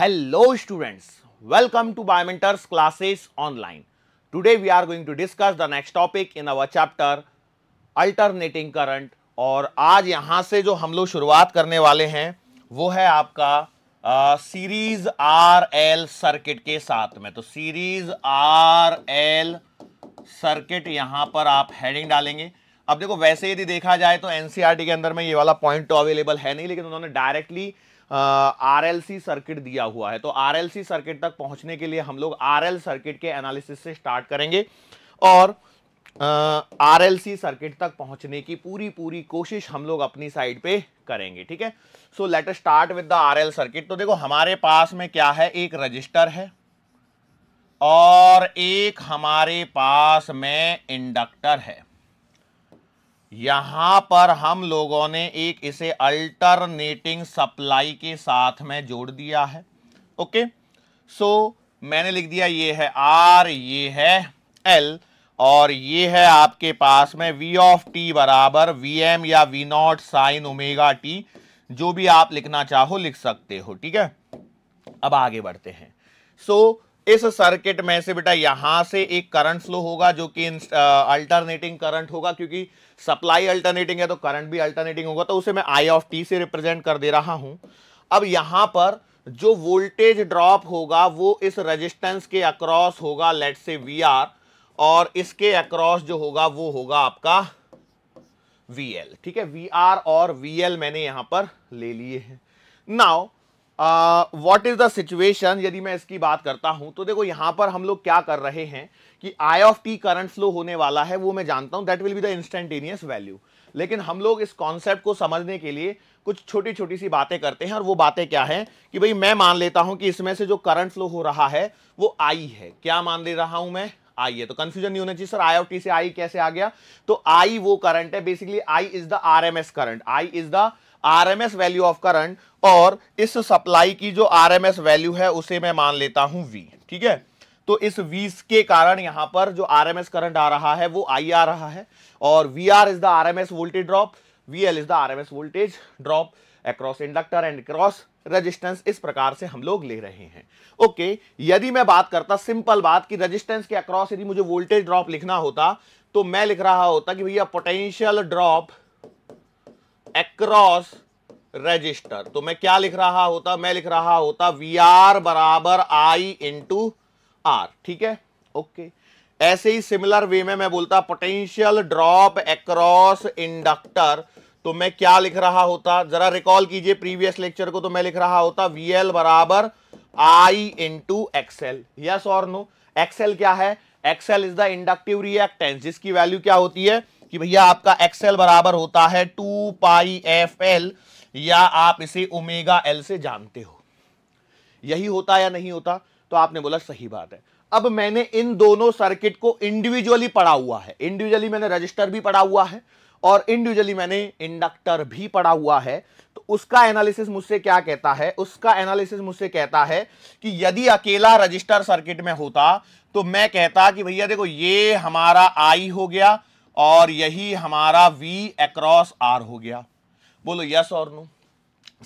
Hello students welcome to Biomentors classes online today we are going to discuss the next topic in our chapter alternating current और आज यहां से जो हम लोग शुरुआत करने वाले हैं वो है आपका सीरीज आर एल सर्किट के साथ में तो सीरीज आर एल सर्किट यहां पर आप हेडिंग डालेंगे अब देखो वैसे यदि देखा जाए तो एनसीआरटी e के अंदर में ये वाला पॉइंट तो अवेलेबल है नहीं लेकिन उन्होंने डायरेक्टली आरएलसी सर्किट दिया हुआ है तो आरएलसी सर्किट तक पहुंचने के लिए हम लोग आरएल सर्किट के एनालिसिस से स्टार्ट करेंगे और आरएलसी सी सर्किट तक पहुंचने की पूरी पूरी कोशिश हम लोग अपनी साइड पे करेंगे ठीक है so let start with the RL circuit तो देखो हमारे पास में क्या है एक रजिस्टर है और एक हमारे पास में इंडक्टर है यहां पर हम लोगों ने एक इसे अल्टरनेटिंग सप्लाई के साथ में जोड़ दिया है ओके सो मैंने लिख दिया ये है आर ये है एल और ये है आपके पास में वी ऑफ टी बराबर वी एम या V naught sine omega T जो भी आप लिखना चाहो लिख सकते हो ठीक है अब आगे बढ़ते हैं सो so, इस सर्किट में से बेटा यहां से एक करंट फ्लो होगा जो कि अल्टरनेटिंग करंट होगा क्योंकि सप्लाई अल्टरनेटिंग है तो करंट भी अल्टरनेटिंग होगा तो उसे मैं आई ऑफ टी से रिप्रेजेंट कर दे रहा हूं अब यहां पर जो वोल्टेज ड्रॉप होगा वो इस रेजिस्टेंस के अक्रॉस होगा लेट से वी और इसके अक्रॉस जो होगा वो होगा आपका वी ठीक है वी और वी मैंने यहां पर ले लिए हैं now what is the situation यदि मैं इसकी बात करता हूं तो देखो यहां पर हम लोग क्या कर रहे हैं कि I of T current flow होने वाला है वो मैं जानता हूं that will be the instantaneous value लेकिन हम लोग इस कॉन्सेप्ट को समझने के लिए कुछ छोटी छोटी सी बातें करते हैं और वो बातें क्या है कि भाई मैं मान लेता हूं कि इसमें से जो करंट फ्लो हो रहा है वो आई है क्या मान ले रहा हूं मैं आई है तो कंफ्यूजन नहीं होना चाहिए सर आई ऑफ टी से आई कैसे आ गया तो आई वो करंट है basically I is the R M S current I is the RMS value of current और इस सप्लाई की जो आरएमएस वैल्यू है उसे मैं मान लेता हूं वी ठीक है तो इस वी के कारण यहां पर जो आरएमएस करंट आ रहा है वो आई आ रहा है और V R is the RMS voltage drop V L is the RMS voltage drop across inductor and cross resistance इस प्रकार से हम लोग ले रहे हैं ओके okay, यदि मैं बात करता सिंपल बात कि रेजिस्टेंस के अक्रॉस यदि मुझे वोल्टेज ड्रॉप लिखना होता तो मैं लिख रहा होता कि भैया पोटेंशियल ड्रॉप अक्रॉस रजिस्टर तो मैं क्या लिख रहा होता मैं लिख रहा होता वी आर बराबर आई इंटू आर ठीक है ओके ऐसे ही सिमिलर वे में मैं बोलता पोटेंशियल ड्रॉप अक्रॉस इंडक्टर तो मैं क्या लिख रहा होता जरा रिकॉल कीजिए प्रीवियस लेक्चर को तो मैं लिख रहा होता वी एल बराबर आई इंटू एक्सएल यस और नो एक्सएल क्या है XL is the inductive reactance जिसकी वैल्यू क्या होती है कि भैया आपका एक्सएल बराबर होता है टू पाई एफ एल या आप इसे ओमेगा एल से जानते हो यही होता या नहीं होता तो आपने बोला सही बात है अब मैंने इन दोनों सर्किट को इंडिविजुअली पढ़ा हुआ है इंडिविजुअली मैंने रजिस्टर भी पढ़ा हुआ है और इंडिविजुअली मैंने इंडक्टर भी पढ़ा हुआ है तो उसका एनालिसिस मुझसे क्या कहता है उसका एनालिसिस मुझसे कहता है कि यदि अकेला रजिस्टर सर्किट में होता तो मैं कहता कि भैया देखो ये हमारा आई हो गया और यही हमारा V अक्रॉस R हो गया बोलो यस और नो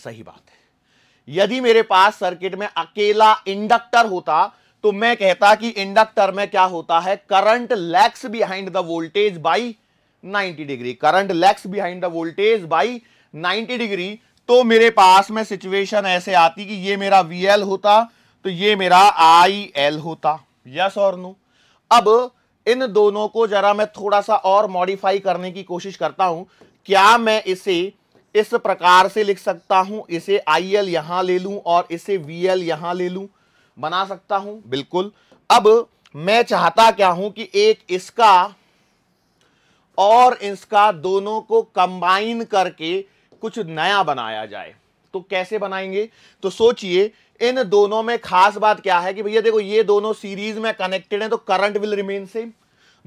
सही बात है यदि मेरे पास सर्किट में अकेला इंडक्टर होता तो मैं कहता कि इंडक्टर में क्या होता है current lags behind the voltage by 90 degree current lags behind the voltage by 90 degree तो मेरे पास में सिचुएशन ऐसे आती कि ये मेरा वी होता तो ये मेरा आई होता यस और नो अब इन दोनों को जरा मैं थोड़ा सा और मॉडिफाई करने की कोशिश करता हूं क्या मैं इसे इस प्रकार से लिख सकता हूं इसे आई एल यहां ले लूं और इसे वी एल यहां ले लूं बना सकता हूं बिल्कुल अब मैं चाहता क्या हूं कि एक इसका और इसका दोनों को कंबाइन करके कुछ नया बनाया जाए तो कैसे बनाएंगे तो सोचिए इन दोनों में खास बात क्या है कि भैया देखो ये दोनों सीरीज में कनेक्टेड हैं तो करंट विल रिमेन सेम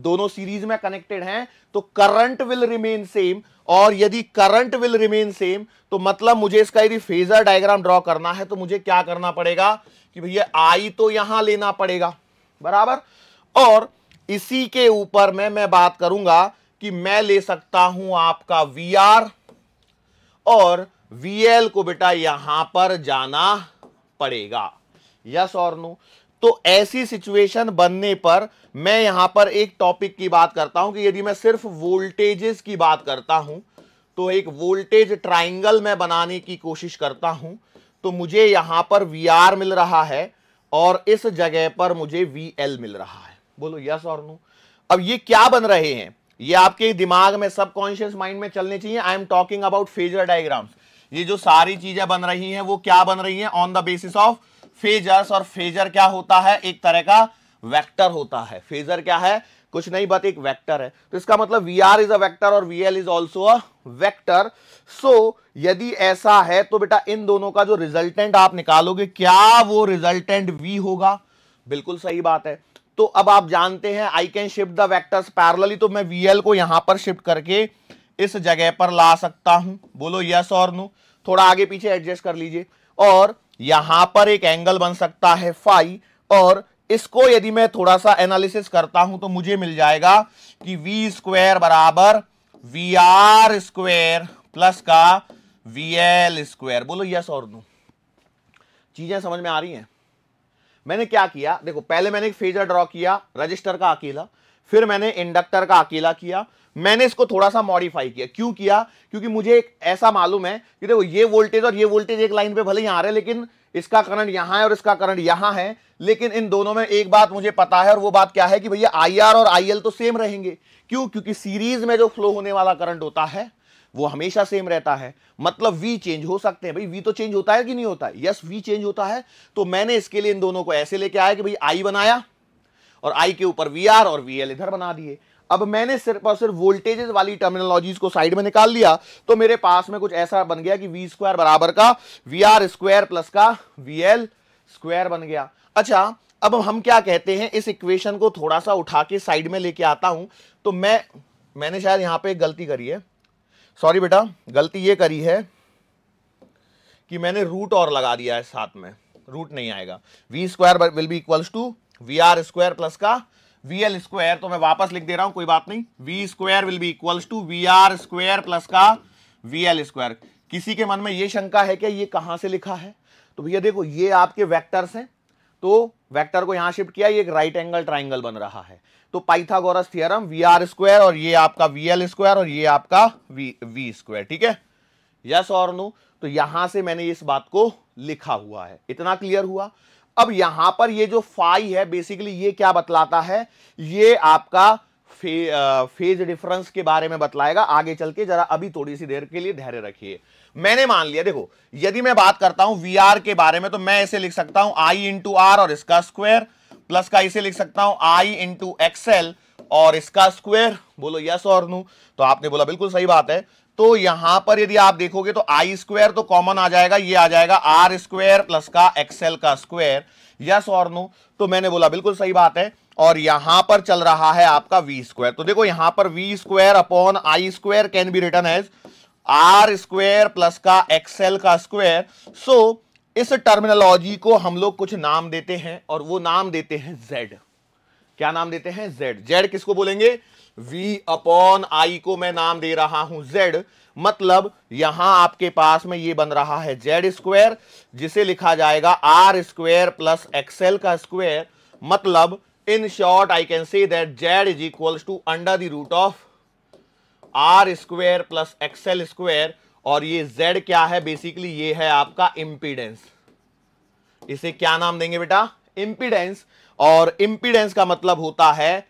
दोनों सीरीज में कनेक्टेड हैं तो करंट विल रिमेन सेम और यदि करंट विल रिमेन सेम तो मतलब मुझे इसका यदि फेजर डायग्राम ड्रॉ करना है तो मुझे क्या करना पड़ेगा कि भैया आई तो यहां लेना पड़ेगा बराबर और इसी के ऊपर में मैं बात करूंगा कि मैं ले सकता हूं आपका वी आर और वीएल को बेटा यहां पर जाना पड़ेगा यस और नो तो ऐसी सिचुएशन बनने पर मैं यहां पर एक टॉपिक की बात करता हूं कि यदि मैं सिर्फ वोल्टेजेस की बात करता हूं तो एक वोल्टेज ट्राइंगल मैं बनाने की कोशिश करता हूं तो मुझे यहां पर वी आर मिल रहा है और इस जगह पर मुझे वी एल मिल रहा है बोलो यस और नो अब ये क्या बन रहे हैं ये आपके दिमाग में सबकॉन्शियस माइंड में चलने चाहिए I am talking about phasor diagrams ये जो सारी चीजें बन रही हैं वो क्या बन रही हैं on the basis of phasors और फेजर क्या होता है एक तरह का वेक्टर होता है फेजर क्या है कुछ नहीं बात एक वेक्टर है तो इसका मतलब V R is a vector और V L is also a vector so यदि ऐसा है तो बेटा इन दोनों का जो रिजल्टेंट आप निकालोगे क्या वो रिजल्टेंट वी होगा बिल्कुल सही बात है तो अब आप जानते हैं I can shift the vectors parallelly तो मैं वी एल को यहां पर शिफ्ट करके इस जगह पर ला सकता हूं बोलो यस और नो थोड़ा आगे पीछे एडजस्ट कर लीजिए और यहां पर एक एंगल बन सकता है फाइव और इसको यदि मैं थोड़ा सा एनालिसिस करता हूं तो मुझे मिल जाएगा कि वी स्क्वायर बराबर वी आर स्क्वेर प्लस का वी एल स्क्वायर बोलो यस और नो चीजें समझ में आ रही हैं मैंने क्या किया देखो पहले मैंने एक फेजर ड्रॉ किया रजिस्टर का अकेला फिर मैंने इंडक्टर का अकेला किया मैंने इसको थोड़ा सा मॉडिफाई किया क्यों किया क्योंकि मुझे एक ऐसा मालूम है कि देखो ये वोल्टेज और ये वोल्टेज एक लाइन पे भले ही आ रहे हैं लेकिन इसका करंट यहां है और इसका करंट यहां है लेकिन इन दोनों में एक बात मुझे पता है और वो बात क्या है कि भैया आई और आई तो सेम रहेंगे क्यों क्योंकि सीरीज में जो फ्लो होने वाला करंट होता है वो हमेशा सेम रहता है मतलब वी चेंज हो सकते हैं भाई वी तो चेंज होता है कि नहीं होता है यस वी चेंज होता है तो मैंने इसके लिए इन दोनों को ऐसे लेके आया कि भाई आई बनाया और आई के ऊपर वी आर और वी एल इधर बना दिए अब मैंने सिर्फ और सिर्फ वोल्टेजेस वाली टर्मिनोलॉजीज को साइड में निकाल लिया तो मेरे पास में कुछ ऐसा बन गया कि वी स्क्वायर बराबर का वी आर स्क्वायर प्लस का वी एल स्क्वायर बन गया अच्छा अब हम क्या कहते हैं इस इक्वेशन को थोड़ा सा उठा के साइड में लेके आता हूं तो मैं मैंने शायद यहां पर गलती करी है सॉरी बेटा गलती ये करी है कि मैंने रूट और लगा दिया है साथ में रूट नहीं आएगा V square will be equals to V R square plus का वी एल स्क्वायर तो मैं वापस लिख दे रहा हूं कोई बात नहीं V square will be equals to V R square plus का वी एल स्क्वायर किसी के मन में ये शंका है कि ये कहां से लिखा है तो भैया देखो ये आपके वैक्टर्स हैं तो वेक्टर को यहां शिफ्ट किया ये एक राइट एंगल ट्राइंगल बन रहा है तो Pythagoras theorem V R square और ये आपका वी एल स्क्वायर और ये आपका वी स्क्वायर ठीक है यस और नो तो यहां से मैंने इस बात को लिखा हुआ है इतना क्लियर हुआ अब यहां पर ये जो फाई है बेसिकली ये क्या बतलाता है ये आपका फे, आ, फेज डिफरेंस के बारे में बतलाएगा आगे चल के जरा अभी थोड़ी सी देर के लिए धैर्य रखिए मैंने मान लिया देखो यदि मैं बात करता हूं वी आर के बारे में तो मैं इसे लिख सकता हूं आई इंटू आर और इसका स्क्वेयर प्लस का इसे लिख सकता हूं आई इंटू और इसका स्क्वेयर बोलो यस और नो तो आपने बोला बिल्कुल सही बात है तो यहां पर यदि आप देखोगे तो आई स्क्वायर तो कॉमन आ जाएगा ये आ जाएगा आर स्क्वायर प्लस का एक्सएल का स्क्वायर यस और नो तो मैंने बोला बिल्कुल सही बात है और यहां पर चल रहा है आपका वी स्क्वायर तो देखो यहां पर V square upon I square can be return as R square plus का एक्सएल का स्क्वायर सो इस टर्मिनोलॉजी को हम लोग कुछ नाम देते हैं और वो नाम देते हैं जेड क्या नाम देते हैं जेड जेड किसको बोलेंगे v अपॉन आई को मैं नाम दे रहा हूं z मतलब यहां आपके पास में ये बन रहा है जेड स्क्वायर जिसे लिखा जाएगा आर स्क्वायर प्लस एक्सएल का स्क्वायर मतलब in short I can say that Z is equals to under the root of R square plus XL square और ये जेड क्या है बेसिकली ये है आपका इंपीडेंस इसे क्या नाम देंगे बेटा इंपीडेंस और इम्पीडेंस का मतलब होता है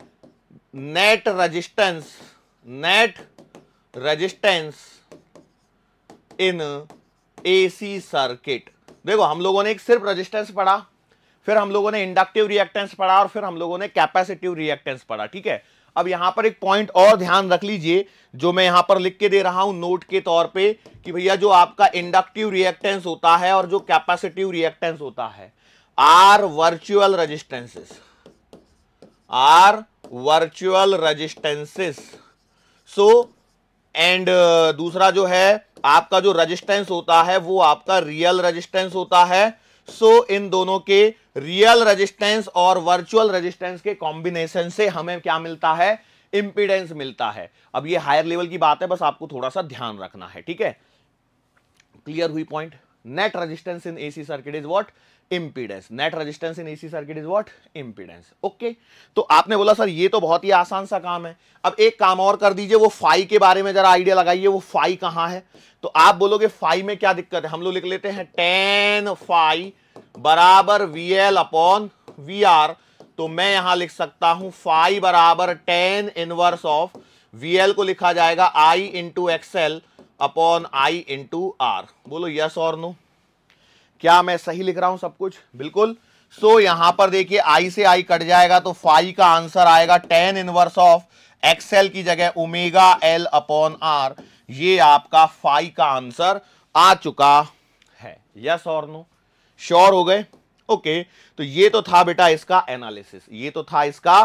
net resistance net resistance in AC circuit देखो हम लोगों ने एक सिर्फ रेजिस्टेंस पढ़ा फिर हम लोगों ने इंडक्टिव रिएक्टेंस पढ़ा और फिर हम लोगों ने कैपेसिटिव रिएक्टेंस पढ़ा ठीक है अब यहां पर एक पॉइंट और ध्यान रख लीजिए जो मैं यहां पर लिख के दे रहा हूं नोट के तौर पे कि भैया जो आपका इंडक्टिव रिएक्टेंस होता है और जो कैपेसिटिव रिएक्टेंस होता है are virtual resistances are virtual resistances so and दूसरा जो है आपका जो रजिस्टेंस होता है वो आपका रियल रजिस्टेंस होता है सो so, इन दोनों के रियल रजिस्टेंस और वर्चुअल रजिस्टेंस के कॉम्बिनेशन से हमें क्या मिलता है इंपीडेंस मिलता है अब ये हायर लेवल की बात है बस आपको थोड़ा सा ध्यान रखना है ठीक है क्लियर हुई point net resistance in AC circuit is what impedance net resistance in AC circuit is what impedance okay तो आपने बोला सर ये तो बहुत ही आसान सा काम है अब एक काम और कर दीजिए वो फाई के बारे में जरा आइडिया लगाइए वो फाई कहां है तो आप बोलोगे फाई में क्या दिक्कत है हम लोग लिख लेते हैं टेन फाई बराबर V L upon V R तो मैं यहां लिख सकता हूं फाई बराबर tan inverse of V L को लिखा जाएगा I into XL upon I into R बोलो यस और नो क्या मैं सही लिख रहा हूं सब कुछ बिल्कुल सो so, यहां पर देखिए आई से आई कट जाएगा तो फाइव का आंसर आएगा टेन इनवर्स ऑफ एक्सएल की जगह ओमेगा एल अपॉन आर ये आपका फाइव का आंसर आ चुका है यस और नो श्योर हो गए ओके तो ये तो था बेटा इसका एनालिसिस ये तो था इसका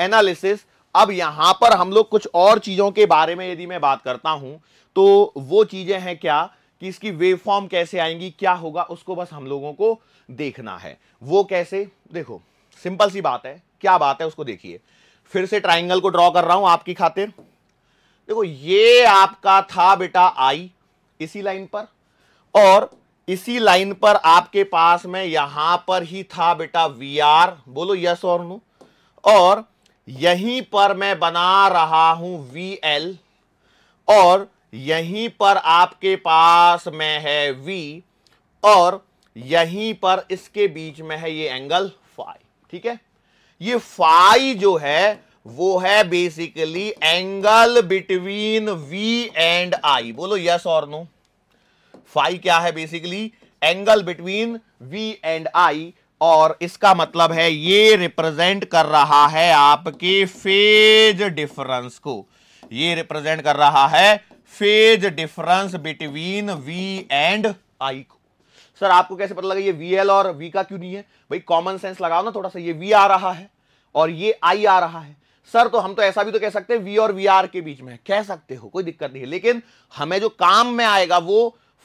एनालिसिस अब यहां पर हम लोग कुछ और चीजों के बारे में यदि मैं बात करता हूं तो वो चीजें हैं क्या कि इसकी वेव फॉर्म कैसे आएंगी क्या होगा उसको बस हम लोगों को देखना है वो कैसे देखो सिंपल सी बात है क्या बात है उसको देखिए फिर से ट्राइंगल को ड्रॉ कर रहा हूं आपकी खातिर देखो ये आपका था बेटा आई इसी लाइन पर और इसी लाइन पर आपके पास में यहां पर ही था बेटा वी आर बोलो यस और नो और यहीं पर मैं बना रहा हूं वी एल और यहीं पर आपके पास में है V और यहीं पर इसके बीच में है ये एंगल फाइ ठीक है ये फाइ जो है वो है basically angle between V and I बोलो यस और नो फाई क्या है basically angle between V and I और इसका मतलब है ये रिप्रेजेंट कर रहा है आपके फेज डिफरेंस को ये रिप्रेजेंट कर रहा है phase difference between V and I को सर आपको कैसे पता लगा ये वी एल और वी का क्यों नहीं है भाई कॉमन सेंस लगाओ ना थोड़ा सा ये वी आ रहा है और ये आई आ रहा है सर तो हम तो ऐसा भी तो कह सकते हैं वी और वी आर के बीच में कह सकते हो कोई दिक्कत नहीं है लेकिन हमें जो काम में आएगा वो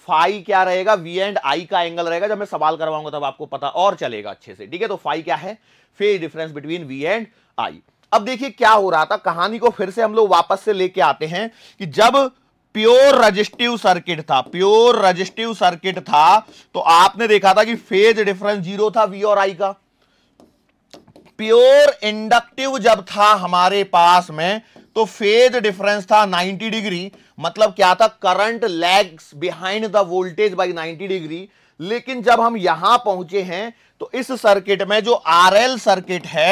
फाई क्या रहेगा वी एंड आई का एंगल रहेगा जब मैं सवाल करवाऊंगा तब आपको पता और चलेगा अच्छे से ठीक है तो फाई क्या है phase difference between V and I अब देखिए क्या हो रहा था कहानी को फिर से हम लोग वापस से लेके आते हैं कि जब प्योर रजिस्टिव सर्किट था प्योर रजिस्टिव सर्किट था तो आपने देखा था कि फेज डिफरेंस जीरो था वी और आई का प्योर इंडक्टिव जब था हमारे पास में तो फेज डिफरेंस था 90 डिग्री मतलब क्या था current lags behind the voltage by 90 degree लेकिन जब हम यहां पहुंचे हैं तो इस सर्किट में जो आरएल सर्किट है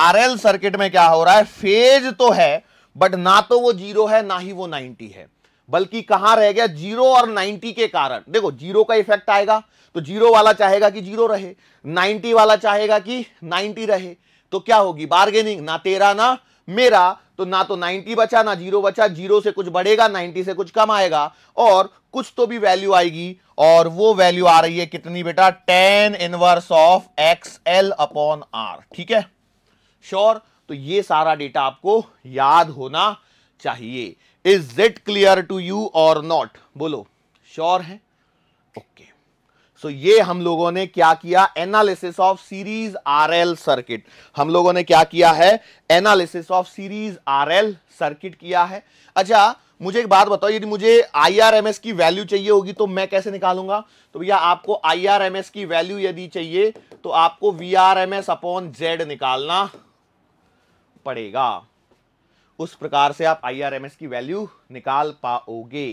आरएल सर्किट में क्या हो रहा है फेज तो है बट ना तो वो जीरो है ना ही वो 90 है बल्कि कहां रह गया जीरो और नाइनटी के कारण देखो जीरो का इफेक्ट आएगा तो जीरो वाला चाहेगा कि जीरो रहे नाइनटी वाला चाहेगा कि नाइनटी रहे तो क्या होगी बार्गेनिंग ना तेरा ना मेरा तो ना तो 90 बचा ना जीरो बचा जीरो से कुछ बढ़ेगा 90 से कुछ कम आएगा और कुछ तो भी वैल्यू आएगी और वो वैल्यू आ रही है कितनी बेटा tan inverse of X L upon R ठीक है श्योर तो ये सारा डेटा आपको याद होना चाहिए is Z clear to you और नॉट बोलो श्योर है ओके okay. सो so, ये हम लोगों ने क्या किया analysis of series RL circuit हम लोगों ने क्या किया है analysis of series RL circuit किया है अच्छा मुझे एक बात बताओ यदि मुझे आईआरएमएस की वैल्यू चाहिए होगी तो मैं कैसे निकालूंगा तो भैया आपको आईआरएमएस की वैल्यू यदि चाहिए तो आपको वीआरएमएस अपॉन जेड निकालना पड़ेगा उस प्रकार से आप आई की वैल्यू निकाल पाओगे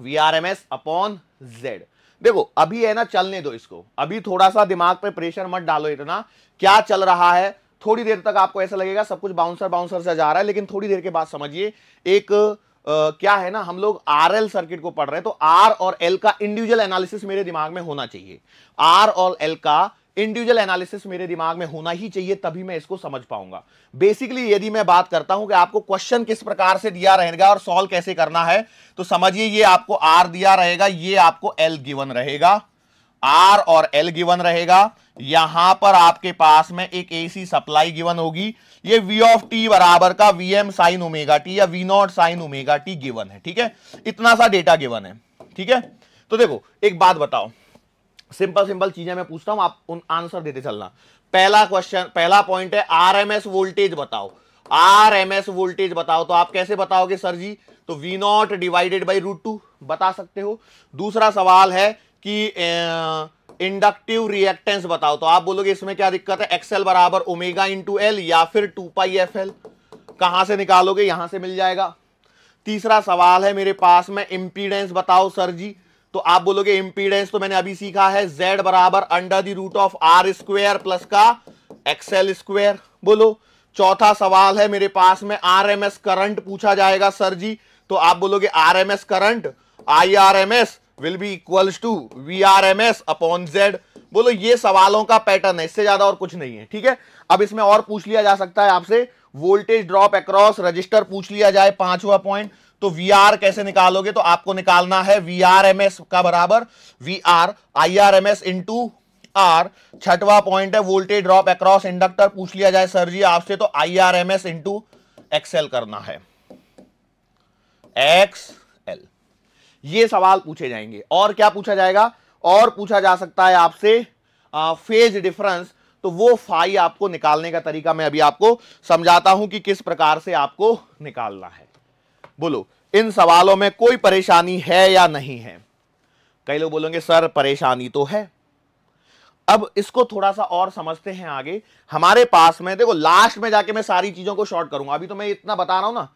V R M S upon Z देखो अभी है ना चलने दो इसको अभी थोड़ा सा दिमाग पे प्रेशर मत डालो इतना क्या चल रहा है थोड़ी देर तक आपको ऐसा लगेगा सब कुछ बाउंसर बाउंसर से जा रहा है लेकिन थोड़ी देर के बाद समझिए एक आ, क्या है ना हम लोग आर एल सर्किट को पढ़ रहे हैं तो आर और एल का इंडिविजुअल एनालिसिस मेरे दिमाग में होना चाहिए आर और एल का इंडिविजुअल एनालिसिस मेरे दिमाग में होना ही चाहिए तभी मैं इसको समझ पाऊंगा बेसिकली यदि मैं बात करता हूं कि आपको क्वेश्चन किस प्रकार से दिया रहेगा और सॉल्व कैसे करना है तो समझिए ये आपको आर दिया रहेगा ये आपको एल गिवन रहेगा आर और एल गिवन रहेगा यहां पर आपके पास में एक सी सप्लाई गिवन होगी ये वी ऑफ टी बराबर का V M sine omega T या V naught sine omega T given है ठीक है इतना सा डेटा गिवन है ठीक है तो देखो एक बात बताओ सिंपल सिंपल चीजें मैं पूछता हूं आप उन आंसर देते चलना पहला क्वेश्चन पहला पॉइंट है आरएमएस वोल्टेज बताओ आरएमएस वोल्टेज बताओ तो आप कैसे बताओगे सर जी तो V naught divided by root two बता सकते हो दूसरा सवाल है कि इंडक्टिव रिएक्टेंस बताओ तो आप बोलोगे इसमें क्या दिक्कत है एक्सएल बराबर ओमेगा इंटू एल या फिर टू पाई एफ एल कहां से निकालोगे यहां से मिल जाएगा तीसरा सवाल है मेरे पास में इंपीडेंस बताओ सर जी तो आप बोलोगे इंपीडेंस तो मैंने अभी सीखा है जेड बराबर under the root of R square plus का एक्सएल स्क्वेयर बोलो चौथा सवाल है मेरे पास में आर एम एस करंट पूछा जाएगा सर जी तो आप बोलोगे R M S current I R M S will be equals to V R M S upon Z बोलो ये सवालों का पैटर्न है इससे ज्यादा और कुछ नहीं है ठीक है अब इसमें और पूछ लिया जा सकता है आपसे वोल्टेज ड्रॉप अक्रॉस रजिस्टर पूछ लिया जाए पांचवा पॉइंट तो वी आर कैसे निकालोगे तो आपको निकालना है वी आर एम एस का बराबर V R I R M S into R छठवा पॉइंट है वोल्टेज ड्रॉप अक्रॉस इंडक्टर पूछ लिया जाए सर जी आपसे तो I R M S in into XL करना है एक्स एल ये सवाल पूछे जाएंगे और क्या पूछा जाएगा और पूछा जा सकता है आपसे फेज डिफरेंस तो वो फाई आपको निकालने का तरीका मैं अभी आपको समझाता हूं कि किस प्रकार से आपको निकालना है बोलो इन सवालों में कोई परेशानी है या नहीं है कई लोग बोलेंगे सर परेशानी तो है अब इसको थोड़ा सा और समझते हैं आगे हमारे पास में देखो लास्ट में जाके मैं सारी चीजों को शॉर्ट करूंगा अभी तो मैं इतना बता रहा हूं ना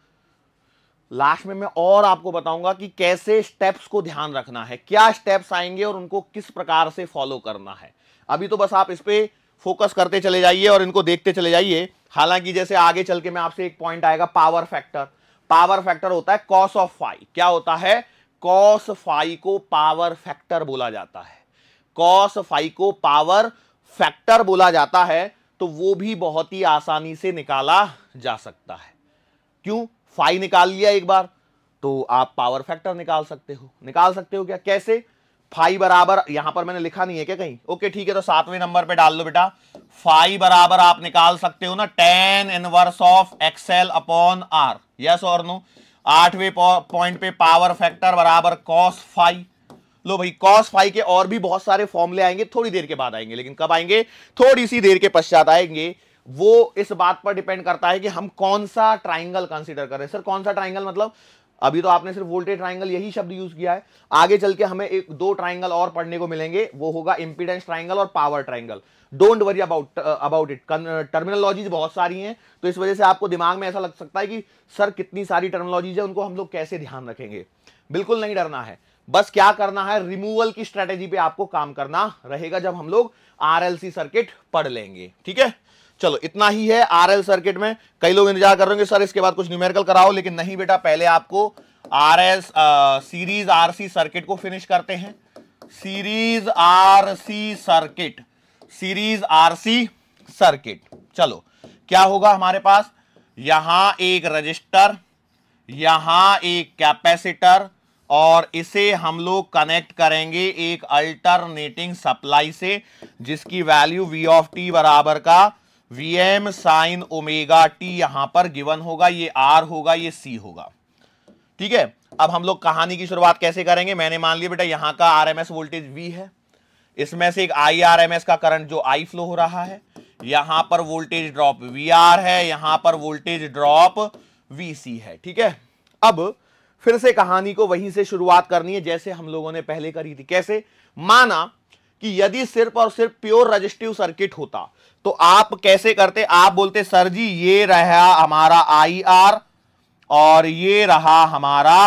लास्ट में मैं और आपको बताऊंगा कि कैसे स्टेप्स को ध्यान रखना है क्या स्टेप्स आएंगे और उनको किस प्रकार से फॉलो करना है अभी तो बस आप इस पर फोकस करते चले जाइए और इनको देखते चले जाइए हालांकि जैसे आगे चल के मैं आपसे एक पॉइंट आएगा पावर फैक्टर पावर फैक्टर होता है कॉस ऑफ फाइव क्या होता है कॉस फाइव को पावर फैक्टर बोला जाता है कॉस फाइव को पावर फैक्टर बोला जाता है तो वो भी बहुत ही आसानी से निकाला जा सकता है क्यों फाइव निकाल लिया एक बार तो आप पावर फैक्टर निकाल सकते हो निकाल सकते हो क्या कैसे फाइव बराबर यहां पर मैंने लिखा नहीं है क्या कहीं ओके ठीक है तो सातवें नंबर पे डाल दो बेटा फाइव बराबर आप निकाल सकते हो ना tan inverse of XL upon R yes और नो आठवें पॉइंट पे पावर फैक्टर बराबर कॉस फाइव लो भाई कॉस फाइव के और भी बहुत सारे फॉर्मूले आएंगे थोड़ी देर के बाद आएंगे लेकिन कब आएंगे थोड़ी सी देर के पश्चात आएंगे वो इस बात पर डिपेंड करता है कि हम कौन सा ट्राइंगल कंसीडर कर रहे हैं सर कौन सा ट्राइंगल मतलब अभी तो आपने सिर्फ वोल्टेज ट्राइंगल यही शब्द यूज किया है आगे चल के हमें एक दो ट्राइंगल और पढ़ने को मिलेंगे वो होगा इंपीडेंस ट्राइंगल और power triangle don't worry about about it terminologies बहुत सारी हैं तो इस वजह से आपको दिमाग में ऐसा लग सकता है कि सर कितनी सारी टर्मिनोलॉजीज है उनको हम लोग कैसे ध्यान रखेंगे बिल्कुल नहीं डरना है बस क्या करना है रिमूवल की स्ट्रेटेजी पे आपको काम करना रहेगा जब हम लोग आर सर्किट पढ़ लेंगे ठीक है चलो इतना ही है आरएल सर्किट में कई लोग इंतजार कर रहे होंगे सर इसके बाद कुछ न्यूमेरिकल कराओ लेकिन नहीं बेटा पहले आपको R S series R C circuit को फिनिश करते हैं series R C circuit series R C circuit चलो क्या होगा हमारे पास यहां एक रजिस्टर यहां एक कैपेसिटर और इसे हम लोग कनेक्ट करेंगे एक अल्टरनेटिंग सप्लाई से जिसकी वैल्यू वी ऑफ टी बराबर का V M sine omega T यहां पर गिवन होगा ये आर होगा ये सी होगा ठीक है अब हम लोग कहानी की शुरुआत कैसे करेंगे मैंने मान लिया बेटा यहां का एस वोल्टेज वी है इसमें से एक आई आर एम एस का करंट जो आई फ्लो हो रहा है यहां पर वोल्टेज ड्रॉप वी आर है यहां पर वोल्टेज ड्रॉप वी सी है ठीक है अब फिर से कहानी को वहीं से शुरुआत करनी है जैसे हम लोगों ने पहले करी थी कैसे माना कि यदि सिर्फ और सिर्फ प्योर रजिस्टिव सर्किट होता तो आप कैसे करते आप बोलते सर जी ये रहा हमारा आई आर और ये रहा हमारा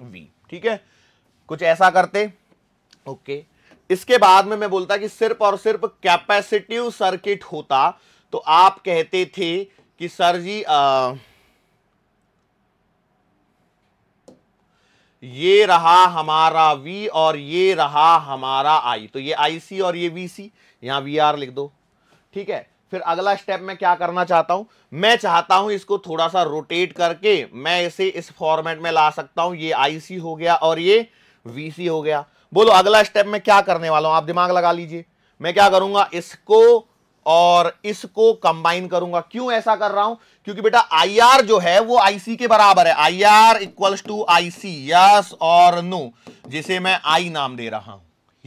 वी ठीक है कुछ ऐसा करते ओके इसके बाद में मैं बोलता कि सिर्फ और सिर्फ कैपेसिटिव सर्किट होता तो आप कहते थे कि सर जी आ, ये रहा हमारा V और ये रहा हमारा I तो ये IC और ये VC वी आर लिख दो ठीक है फिर अगला स्टेप मैं क्या करना चाहता हूं मैं चाहता हूं इसको थोड़ा सा रोटेट करके मैं इसे इस फॉर्मेट में ला सकता हूं ये IC हो गया और ये VC हो गया बोलो अगला स्टेप मैं क्या करने वाला हूं आप दिमाग लगा लीजिए मैं क्या करूंगा इसको और इसको कंबाइन करूंगा क्यों ऐसा कर रहा हूं क्योंकि बेटा आईआर जो है वो आईसी के बराबर है IR equals to IC yes और नो जिसे मैं आई नाम दे रहा हूं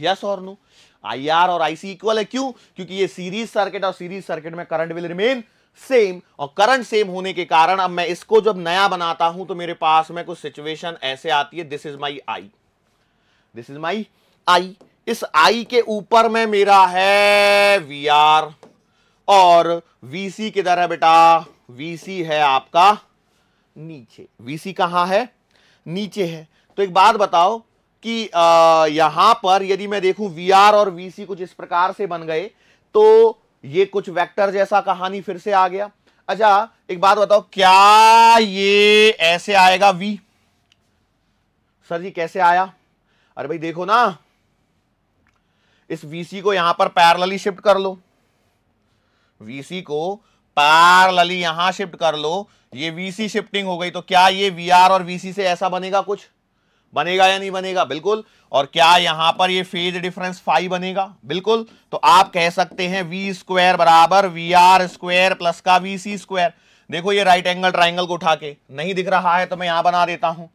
यस और नो आईआर और आईसी इक्वल है क्यों क्योंकि ये सीरीज सर्किट और सीरीज सर्किट में करंट विल रिमेन सेम और करंट सेम होने के कारण अब मैं इसको जब नया बनाता हूं तो मेरे पास में कुछ सिचुएशन ऐसे आती है this is my I this is my I इस आई के ऊपर में मेरा है वी आर और VC किधर है बेटा VC है आपका नीचे VC कहां है नीचे है तो एक बात बताओ कि आ, यहां पर यदि मैं देखूं VR और VC कुछ इस प्रकार से बन गए तो ये कुछ वेक्टर जैसा कहानी फिर से आ गया अच्छा एक बात बताओ क्या ये ऐसे आएगा V सर जी कैसे आया अरे भाई देखो ना इस VC को यहां पर पैरलली शिफ्ट कर लो वीसी को पैरलली यहां शिफ्ट कर लो ये वीसी शिफ्टिंग हो गई तो क्या ये वीआर और वीसी से ऐसा बनेगा कुछ बनेगा या नहीं बनेगा बिल्कुल और क्या यहां पर ये फेज डिफरेंस फाइव बनेगा बिल्कुल तो आप कह सकते हैं वी स्क्वायर बराबर वी आर स्क्वायर प्लस का वी सी स्क्वायर देखो ये राइट एंगल ट्राइंगल को उठा के नहीं दिख रहा है तो मैं यहां बना देता हूं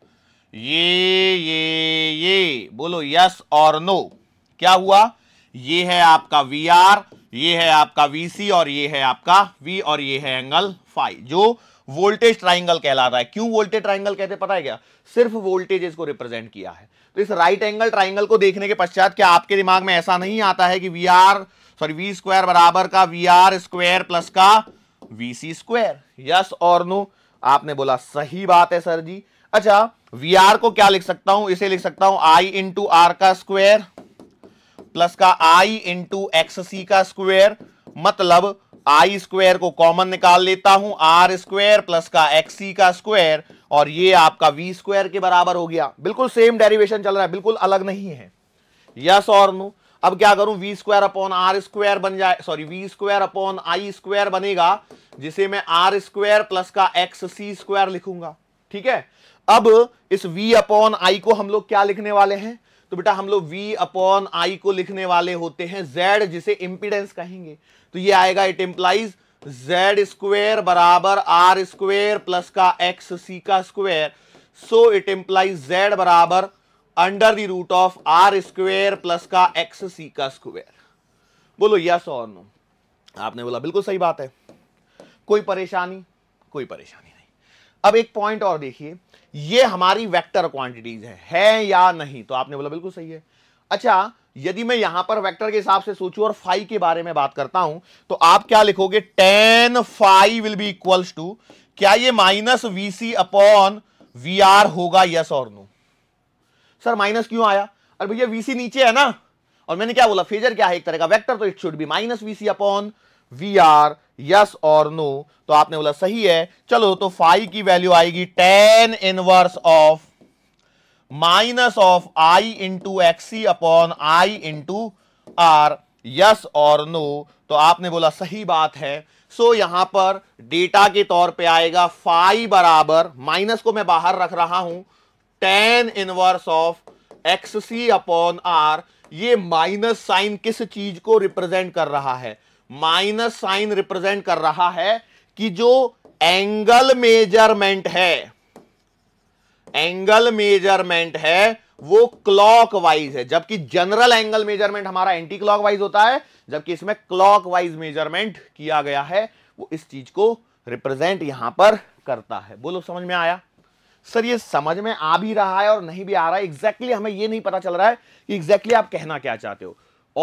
ये ये ये बोलो यस और नो क्या हुआ ये है आपका वी आर ये है आपका वी सी और ये है आपका वी और ये है एंगल फाइव जो वोल्टेज ट्राइंगल कहलाता है क्यों वोल्टेज ट्राइंगल कहते पता है क्या सिर्फ वोल्टेज इसको रिप्रेजेंट किया है तो इस राइट एंगल ट्राइंगल को देखने के पश्चात क्या आपके दिमाग में ऐसा नहीं आता है कि V R sorry V square बराबर का वी आर स्क्वायर प्लस का वी सी स्क्वायर यस और नो आपने बोला सही बात है सर जी अच्छा वी आर को क्या लिख सकता हूं इसे लिख सकता हूं आई इंटू आर का स्क्वायर प्लस का आई इंटू एक्स सी का स्क्वेयर मतलब आई स्क्वायर को कॉमन निकाल लेता हूं आर स्क्वायर प्लस का एक्सी का स्क्वायर और ये आपका वी स्क्वायर के बराबर हो गया बिल्कुल सेम डेरिवेशन चल रहा है बिल्कुल अलग नहीं है यस और नो अब क्या करूं V square upon R square बन जाए sorry V square upon I square बनेगा जिसे मैं आर स्क्वायर प्लस का एक्स सी स्क्वायर लिखूंगा ठीक है अब इस वी अपॉन आई को हम लोग क्या लिखने वाले हैं तो बेटा हम लोग वी अपॉन आई को लिखने वाले होते हैं जेड जिसे इंपीडेंस कहेंगे तो ये आएगा इट इंप्लाइज जेड स्क्वेयर बराबर आर स्क्वेयर प्लस का एक्स सी का square so it implies Z बराबर under the root of R square plus का एक्स सी का स्क्वेयर बोलो यस और नो आपने बोला बिल्कुल सही बात है कोई परेशानी कोई परेशानी अब एक पॉइंट और देखिए ये हमारी वेक्टर क्वांटिटीज है, है या नहीं तो आपने बोला बिल्कुल सही है अच्छा यदि मैं यहां पर वेक्टर के हिसाब से सोचू और फाइव के बारे में बात करता हूं तो आप क्या लिखोगे tan phi will be equals to क्या ये minus V C upon V R होगा यस और नो सर माइनस क्यों आया अरे भैया वीसी नीचे है ना और मैंने क्या बोला फेजर क्या है एक तरह का वेक्टर तो it should be minus VC upon V R yes और नो तो आपने बोला सही है चलो तो फाइव की वैल्यू आएगी tan inverse of minus of I into XC upon I into R yes और नो तो आपने बोला सही बात है सो so, यहां पर डेटा के तौर पे आएगा फाइव बराबर माइनस को मैं बाहर रख रहा हूं tan inverse of X C upon R ये माइनस साइन किस चीज को रिप्रेजेंट कर रहा है माइनस साइन रिप्रेजेंट कर रहा है कि जो एंगल मेजरमेंट है एंगल मेजरमेंट है वो क्लॉकवाइज है जबकि जनरल एंगल मेजरमेंट हमारा एंटी क्लॉकवाइज होता है जबकि इसमें क्लॉकवाइज मेजरमेंट किया गया है वो इस चीज को रिप्रेजेंट यहां पर करता है बोलो समझ में आया सर ये समझ में आ भी रहा है और नहीं भी आ रहा है एग्जैक्टली exactly हमें ये नहीं पता चल रहा है कि एग्जैक्टली exactly आप कहना क्या चाहते हो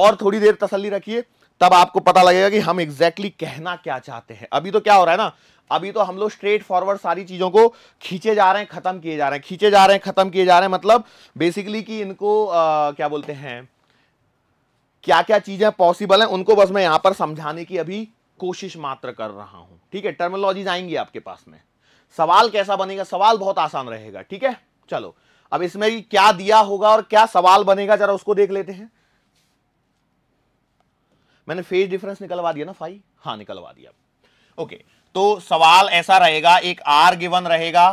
और थोड़ी देर तसली रखिए तब आपको पता लगेगा कि हम एग्जैक्टली exactly कहना क्या चाहते हैं अभी तो क्या हो रहा है ना अभी तो हम लोग स्ट्रेट फॉरवर्ड सारी चीज़ों को खींचे जा रहे हैं ख़त्म किए जा रहे हैं खींचे जा रहे हैं ख़त्म किए जा रहे हैं मतलब बेसिकली कि इनको आ, क्या बोलते हैं क्या क्या चीज़ें पॉसिबल हैं उनको बस मैं यहां पर समझाने की अभी कोशिश मात्र कर रहा हूं ठीक है टर्मोलॉजीज आएंगी आपके पास में सवाल कैसा बनेगा सवाल बहुत आसान रहेगा ठीक है चलो अब इसमें क्या दिया होगा और क्या सवाल बनेगा जरा उसको देख लेते हैं मैंने फेज डिफरेंस निकलवा दिया ना फाइव हाँ निकलवा दिया ओके तो सवाल ऐसा रहेगा एक आर गिवन रहेगा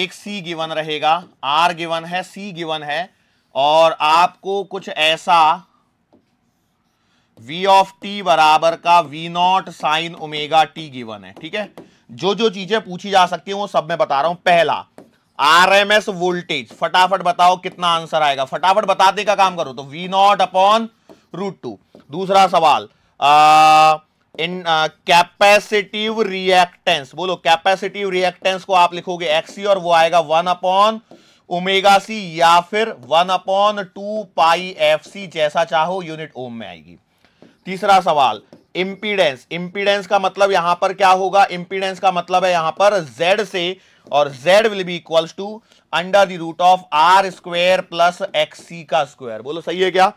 एक सी गिवन रहेगा आर गिवन है सी गिवन है और आपको कुछ ऐसा वी ऑफ टी बराबर का V naught sine omega T given है ठीक है जो जो चीजें पूछी जा सकती हैं वो सब मैं बता रहा हूं पहला आर एम एस वोल्टेज फटाफट बताओ कितना आंसर आएगा फटाफट बताते का काम करो तो V naught upon root two दूसरा सवाल इन कैपेसिटिव रिएक्टेंस बोलो कैपेसिटिव रिएक्टेंस को आप लिखोगे एक्सी और वो आएगा वन अपॉन ओमेगा सी या फिर one upon two pi F C जैसा चाहो यूनिट ओम में आएगी तीसरा सवाल इम्पीडेंस इंपीडेंस का मतलब यहां पर क्या होगा इंपीडेंस का मतलब है यहां पर z से और z will be equals to under the root of R square plus X C का स्क्वायर बोलो सही है क्या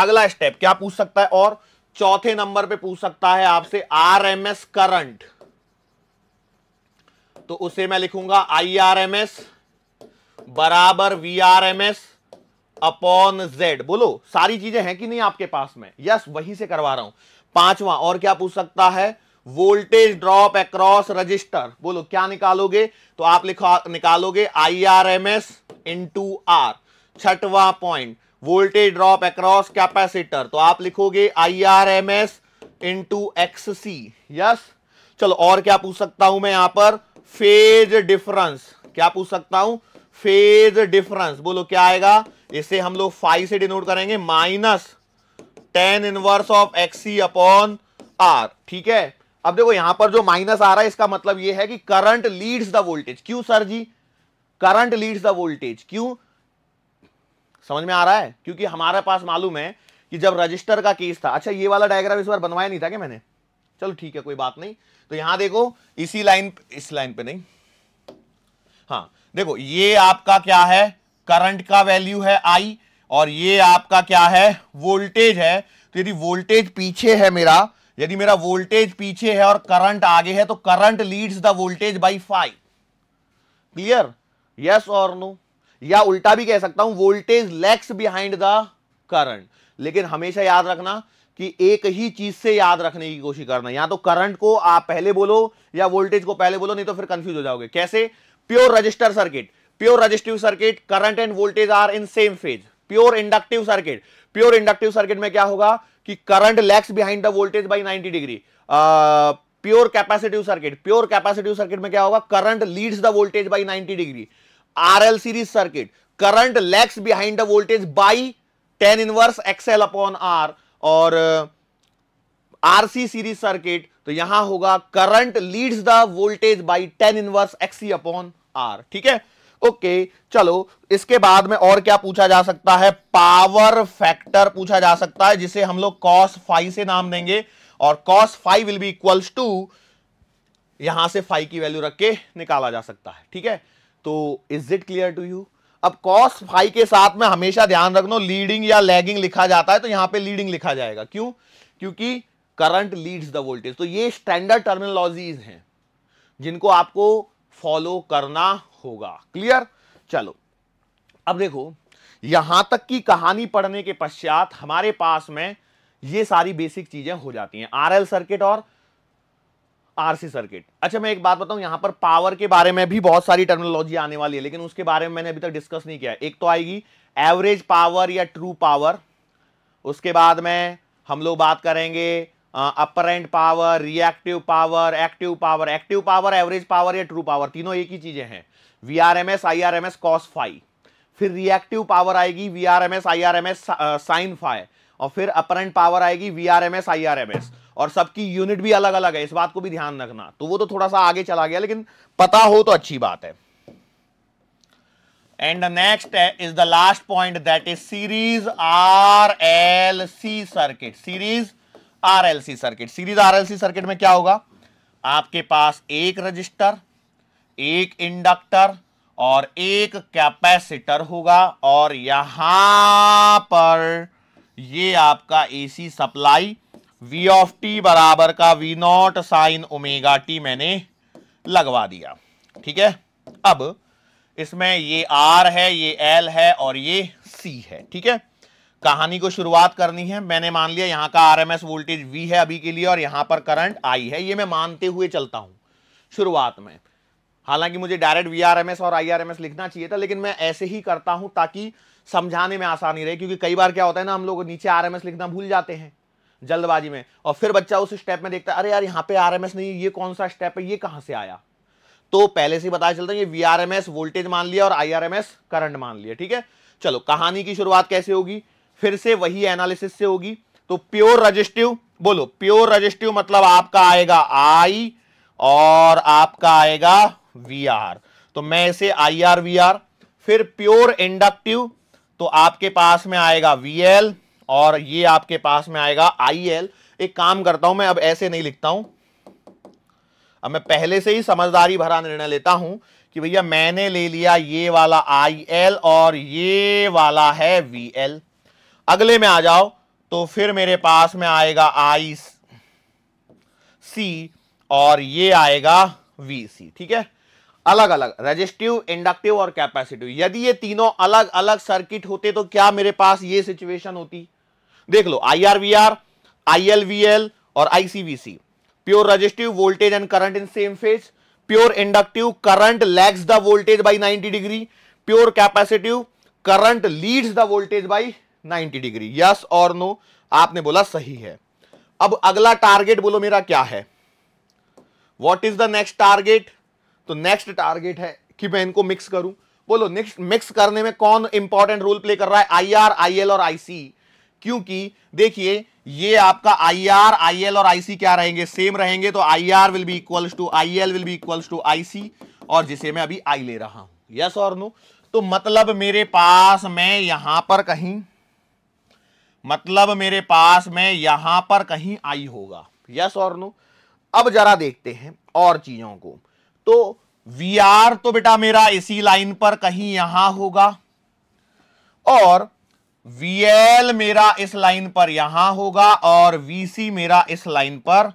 अगला स्टेप क्या पूछ सकता है और चौथे नंबर पे पूछ सकता है आपसे आरएमएस करंट तो उसे मैं लिखूंगा आईआरएमएस बराबर वीआरएमएस अपॉन जेड बोलो सारी चीजें हैं कि नहीं आपके पास में यस वही से करवा रहा हूं पांचवा और क्या पूछ सकता है वोल्टेज ड्रॉप अक्रॉस रजिस्टर बोलो क्या निकालोगे तो आप लिखा निकालोगे I R M S into R छठवा point voltage drop across capacitor तो आप लिखोगे I R M S into X C yes चलो और क्या पूछ सकता हूं मैं यहां पर फेज डिफरेंस क्या पूछ सकता हूं फेज डिफरेंस बोलो क्या आएगा इसे हम लोग फाइव से डिनोट करेंगे minus tan inverse of XC upon R ठीक है अब देखो यहां पर जो माइनस आ रहा है इसका मतलब यह है कि करंट लीड्स द वोल्टेज क्यों sir ji current leads the voltage क्यों समझ में आ रहा है क्योंकि हमारे पास मालूम है कि जब रजिस्टर का केस था अच्छा ये वाला डायग्राम इस बार बनवाया नहीं था क्या मैंने चलो ठीक है कोई बात नहीं तो यहां देखो इसी लाइन इस लाइन पे नहीं हाँ देखो ये आपका क्या है करंट का वैल्यू है आई और ये आपका क्या है वोल्टेज है तो यदि वोल्टेज पीछे है मेरा यदि मेरा वोल्टेज पीछे है और करंट आगे है तो current leads the voltage by phi clear yes और नो या उल्टा भी कह सकता हूं voltage lags behind the current लेकिन हमेशा याद रखना कि एक ही चीज से याद रखने की कोशिश करना या तो करंट को आप पहले बोलो या वोल्टेज को पहले बोलो नहीं तो फिर कंफ्यूज हो जाओगे कैसे pure resistor circuit pure resistive circuit current and voltage are in same phase pure inductive circuit pure inductive circuit में क्या होगा कि current lags behind the voltage by ninety degree pure capacitive circuit pure capacitive circuit में क्या होगा current leads the voltage by ninety degree RL L series circuit current behind behind voltage by tan inverse XL upon R और C series circuit तो यहां होगा current leads the voltage by tan inverse XC upon R ठीक है okay चलो इसके बाद में और क्या पूछा जा सकता है पावर फैक्टर पूछा जा सकता है जिसे हम लोग कॉस फाइव से नाम देंगे और cos phi will be equals to यहां से फाइव की वैल्यू रख के निकाला जा सकता है ठीक है तो is it clear to you अब कॉस फाइव के साथ में हमेशा ध्यान रख लो लीडिंग या लैगिंग लिखा जाता है तो यहां पे लीडिंग लिखा जाएगा क्यों क्योंकि करंट लीड्स द वोल्टेज तो ये स्टैंडर्ड टर्मिनोलॉजीज हैं जिनको आपको फॉलो करना होगा क्लियर चलो अब देखो यहां तक की कहानी पढ़ने के पश्चात हमारे पास में ये सारी बेसिक चीजें हो जाती हैं आरएल सर्किट और आरसी सर्किट अच्छा मैं एक बात बताऊं यहां पर पावर के बारे में भी बहुत सारी टर्मिनोलॉजी आने वाली है लेकिन उसके बारे में मैंने अभी तक डिस्कस नहीं किया एक तो आएगी एवरेज पावर या ट्रू पावर उसके बाद में हम लोग बात करेंगे apparent power reactive power active power active power average power या ट्रू पावर तीनों एक ही चीज़ें हैं V R M S I R M S cos phi फिर रिएक्टिव पावर आएगी V R M S I R M S sine phi और फिर अपरेंट पावर आएगी V R M S I R M S और सबकी unit भी अलग अलग है इस बात को भी ध्यान रखना तो वो तो थोड़ा सा आगे चला गया लेकिन पता हो तो अच्छी बात है and next is the last point that is series R L C circuit series R L C circuit series R L C circuit में क्या होगा आपके पास एक रजिस्टर एक इंडक्टर और एक कैपेसिटर होगा और यहां पर ये आपका AC supply V of T बराबर का V naught sine omega T मैंने लगवा दिया ठीक है अब इसमें ये आर है ये एल है और ये सी है ठीक है कहानी को शुरुआत करनी है मैंने मान लिया यहां का आरएमएस वोल्टेज वी है अभी के लिए और यहां पर करंट आई है ये मैं मानते हुए चलता हूं शुरुआत में हालांकि मुझे direct V R M S और आई आर एम एस लिखना चाहिए था लेकिन मैं ऐसे ही करता हूं ताकि समझाने में आसानी रहे क्योंकि कई बार क्या होता है ना हम लोग नीचे आर लिखना भूल जाते हैं जल्दबाजी में और फिर बच्चा उस स्टेप में देखता है अरे यार यहाँ पे आर नहीं ये कौन सा स्टेप है ये कहाँ से आया तो पहले से ही बताया चलता है ये V R M S voltage मान लिया और I R M S current मान लिया ठीक है चलो कहानी की शुरुआत कैसे होगी फिर से वही एनालिसिस से होगी तो प्योर रजिस्टिव बोलो प्योर रजिस्टिव मतलब आपका आएगा आई और आपका आएगा वी आर तो मैं इसे आई आर वी आर फिर प्योर इंडक्टिव तो आपके पास में आएगा वी एल और ये आपके पास में आएगा आई एल एक काम करता हूं मैं अब ऐसे नहीं लिखता हूं अब मैं पहले से ही समझदारी भरा निर्णय लेता हूं कि भैया मैंने ले लिया ये वाला आई एल और ये वाला है वी एल अगले में आ जाओ तो फिर मेरे पास में आएगा आई सी और ये आएगा वी सी ठीक है अलग अलग रजिस्टिव इंडक्टिव और कैपेसिटिव यदि ये तीनों अलग अलग सर्किट होते तो क्या मेरे पास ये सिचुएशन होती देख लो I R V R I L V L और IC VC pure resistive voltage and current in same phase pure inductive current lags the voltage by 90 degree pure capacitive current leads the voltage by 90 degree yes और no आपने बोला सही है अब अगला target बोलो मेरा क्या है what is the next target तो नेक्स्ट टारगेट है कि मैं इनको मिक्स करूं बोलो नेक्स्ट मिक्स करने में कौन इंपॉर्टेंट रोल प्ले कर रहा है आईआर आईएल और आईसी क्योंकि देखिए ये आपका आईआर आईएल और आईसी क्या रहेंगे सेम रहेंगे तो IR will be equals to IL will be equals to IC और जिसे मैं अभी आई ले रहा हूं यस और नो तो मतलब मेरे पास मैं यहां पर कहीं मतलब मेरे पास मैं यहां पर कहीं आई होगा यस और नो अब जरा देखते हैं और चीजों को तो वी आर तो बेटा मेरा इसी लाइन पर कहीं यहां होगा और वी एल मेरा इस लाइन पर यहां होगा और वी सी मेरा इस लाइन पर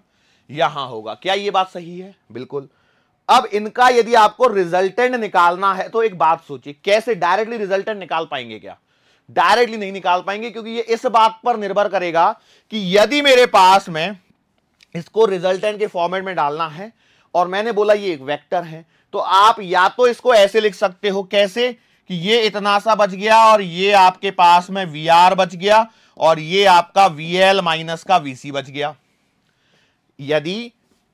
यहां होगा क्या ये बात सही है बिल्कुल अब इनका यदि आपको रिजल्टेंट निकालना है तो एक बात सोचिए कैसे डायरेक्टली रिजल्टेंट निकाल पाएंगे क्या डायरेक्टली नहीं निकाल पाएंगे क्योंकि ये इस बात पर निर्भर करेगा कि यदि मेरे पास में इसको रिजल्टेंट के फॉर्मेट में डालना है और मैंने बोला ये एक वेक्टर है तो आप या तो इसको ऐसे लिख सकते हो कैसे कि ये इतना सा बच गया और ये आपके पास में वी आर बच गया और ये आपका वी एल माइनस का वी सी बच गया यदि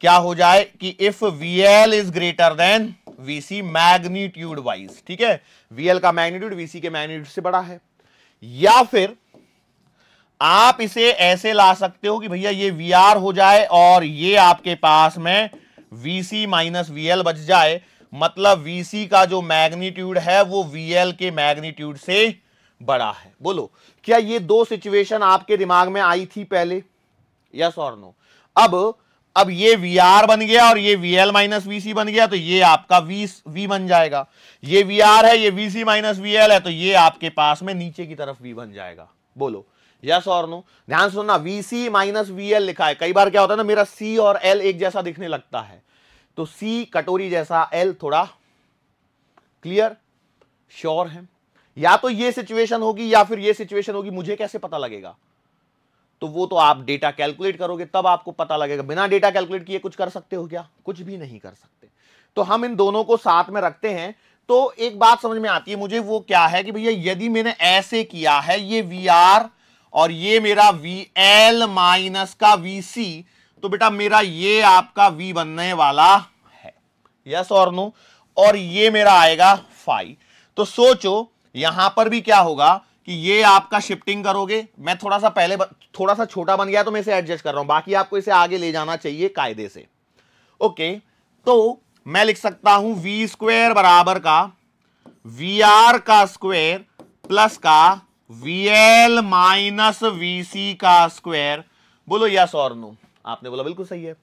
क्या हो जाए कि if V L is greater than V C magnitude wise ठीक है वी एल का मैग्नीट्यूड वी सी के मैग्नीट्यूड से बड़ा है या फिर आप इसे ऐसे ला सकते हो कि भैया ये वी आर हो जाए और ये आपके पास में वीसी माइनस वीएल बच जाए मतलब वीसी का जो मैग्नीट्यूड है वो वीएल के मैग्नीट्यूड से बड़ा है बोलो क्या ये दो सिचुएशन आपके दिमाग में आई थी पहले यस और नो अब अब ये वी आर बन गया और ये V L minus V C बन गया तो ये आपका वी वी बन जाएगा ये वी आर है ये V C minus V L है तो ये आपके पास में नीचे की तरफ वी बन जाएगा बोलो यस और नो ध्यान सुनना V C minus V L लिखा है कई बार क्या होता है ना मेरा सी और एल एक जैसा दिखने लगता है तो सी कटोरी जैसा एल थोड़ा क्लियर श्योर है या तो ये सिचुएशन होगी या फिर ये सिचुएशन होगी मुझे कैसे पता लगेगा तो वो तो आप डेटा कैलकुलेट करोगे तब आपको पता लगेगा बिना डेटा कैलकुलेट किए कुछ कर सकते हो क्या कुछ भी नहीं कर सकते तो हम इन दोनों को साथ में रखते हैं तो एक बात समझ में आती है मुझे वो क्या है कि भैया यदि मैंने ऐसे किया है ये वी आर और ये मेरा वी एल माइनस का वी सी तो बेटा मेरा ये आपका वी बनने वाला है यस और नो और ये मेरा आएगा फाइव तो सोचो यहां पर भी क्या होगा कि ये आपका शिफ्टिंग करोगे मैं थोड़ा सा पहले थोड़ा सा छोटा बन गया तो मैं इसे एडजस्ट कर रहा हूं बाकी आपको इसे आगे ले जाना चाहिए कायदे से ओके तो मैं लिख सकता हूं वी स्क्वेयर बराबर का वी आर का स्क्वेयर प्लस का V L minus V C का स्क्वायर बोलो यस और नो आपने बोला बिल्कुल सही है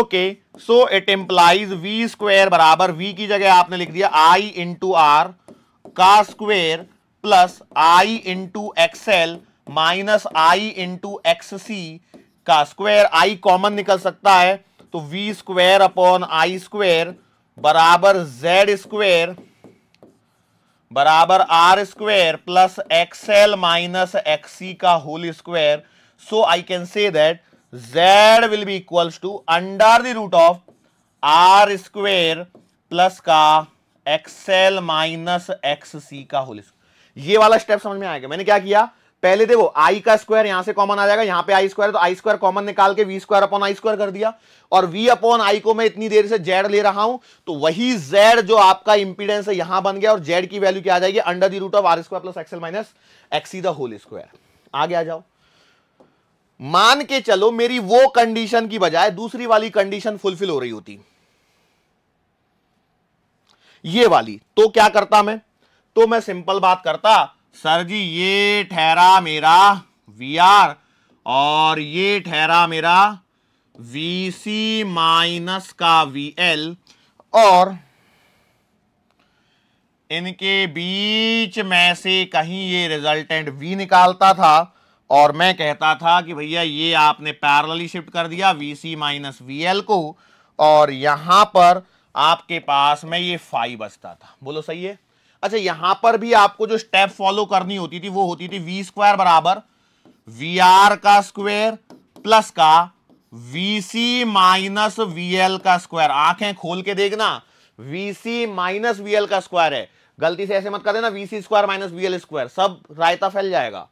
okay so it implies V square बराबर वी की जगह आपने लिख दिया आई इंटू आर का square plus I into XL minus I into X C का स्क्वायर आई कॉमन निकल सकता है तो V square upon I square बराबर जेड स्क्वायर बराबर R square plus XL minus XC का whole square so I can say that Z will be equals to under the root of R square plus का L minus X C का whole ये वाला step समझ में आएगा मैंने क्या किया पहले देखो आई का स्क्वायर यहां से कॉमन आ जाएगा यहां पे आई स्क्वायर तो आई स्क्वायर कॉमन निकाल के V square upon I square कर दिया और वी अपॉन आई को मैं इतनी देर से जेड ले रहा हूं तो वही जेड जो आपका इंपीडेंस है यहां बन गया और जेड की वैल्यू क्या आ जाएगी under the root of R square plus XL minus XC the whole square आगे आ जाओ मान के चलो मेरी वो कंडीशन की बजाय दूसरी वाली कंडीशन फुलफिल हो रही होती ये वाली तो क्या करता मैं तो मैं सिंपल बात करता सर जी ये ठहरा मेरा वी आर और ये ठहरा मेरा वी सी माइनस का वी एल और इनके बीच में से कहीं ये रिजल्टेंट वी निकालता था और मैं कहता था कि भैया ये आपने पैरेलली शिफ्ट कर दिया V C minus V L को और यहां पर आपके पास में ये फाइव बचता था बोलो सही है अच्छा यहां पर भी आपको जो स्टेप फॉलो करनी होती थी वो होती थी वी स्क्वायर बराबर वी आर का स्क्वायर प्लस का V C minus V L का स्क्वायर आंखें खोल के देखना V C minus V L का स्क्वायर है गलती से ऐसे मत कर देना V C square minus V L square सब रायता फैल जाएगा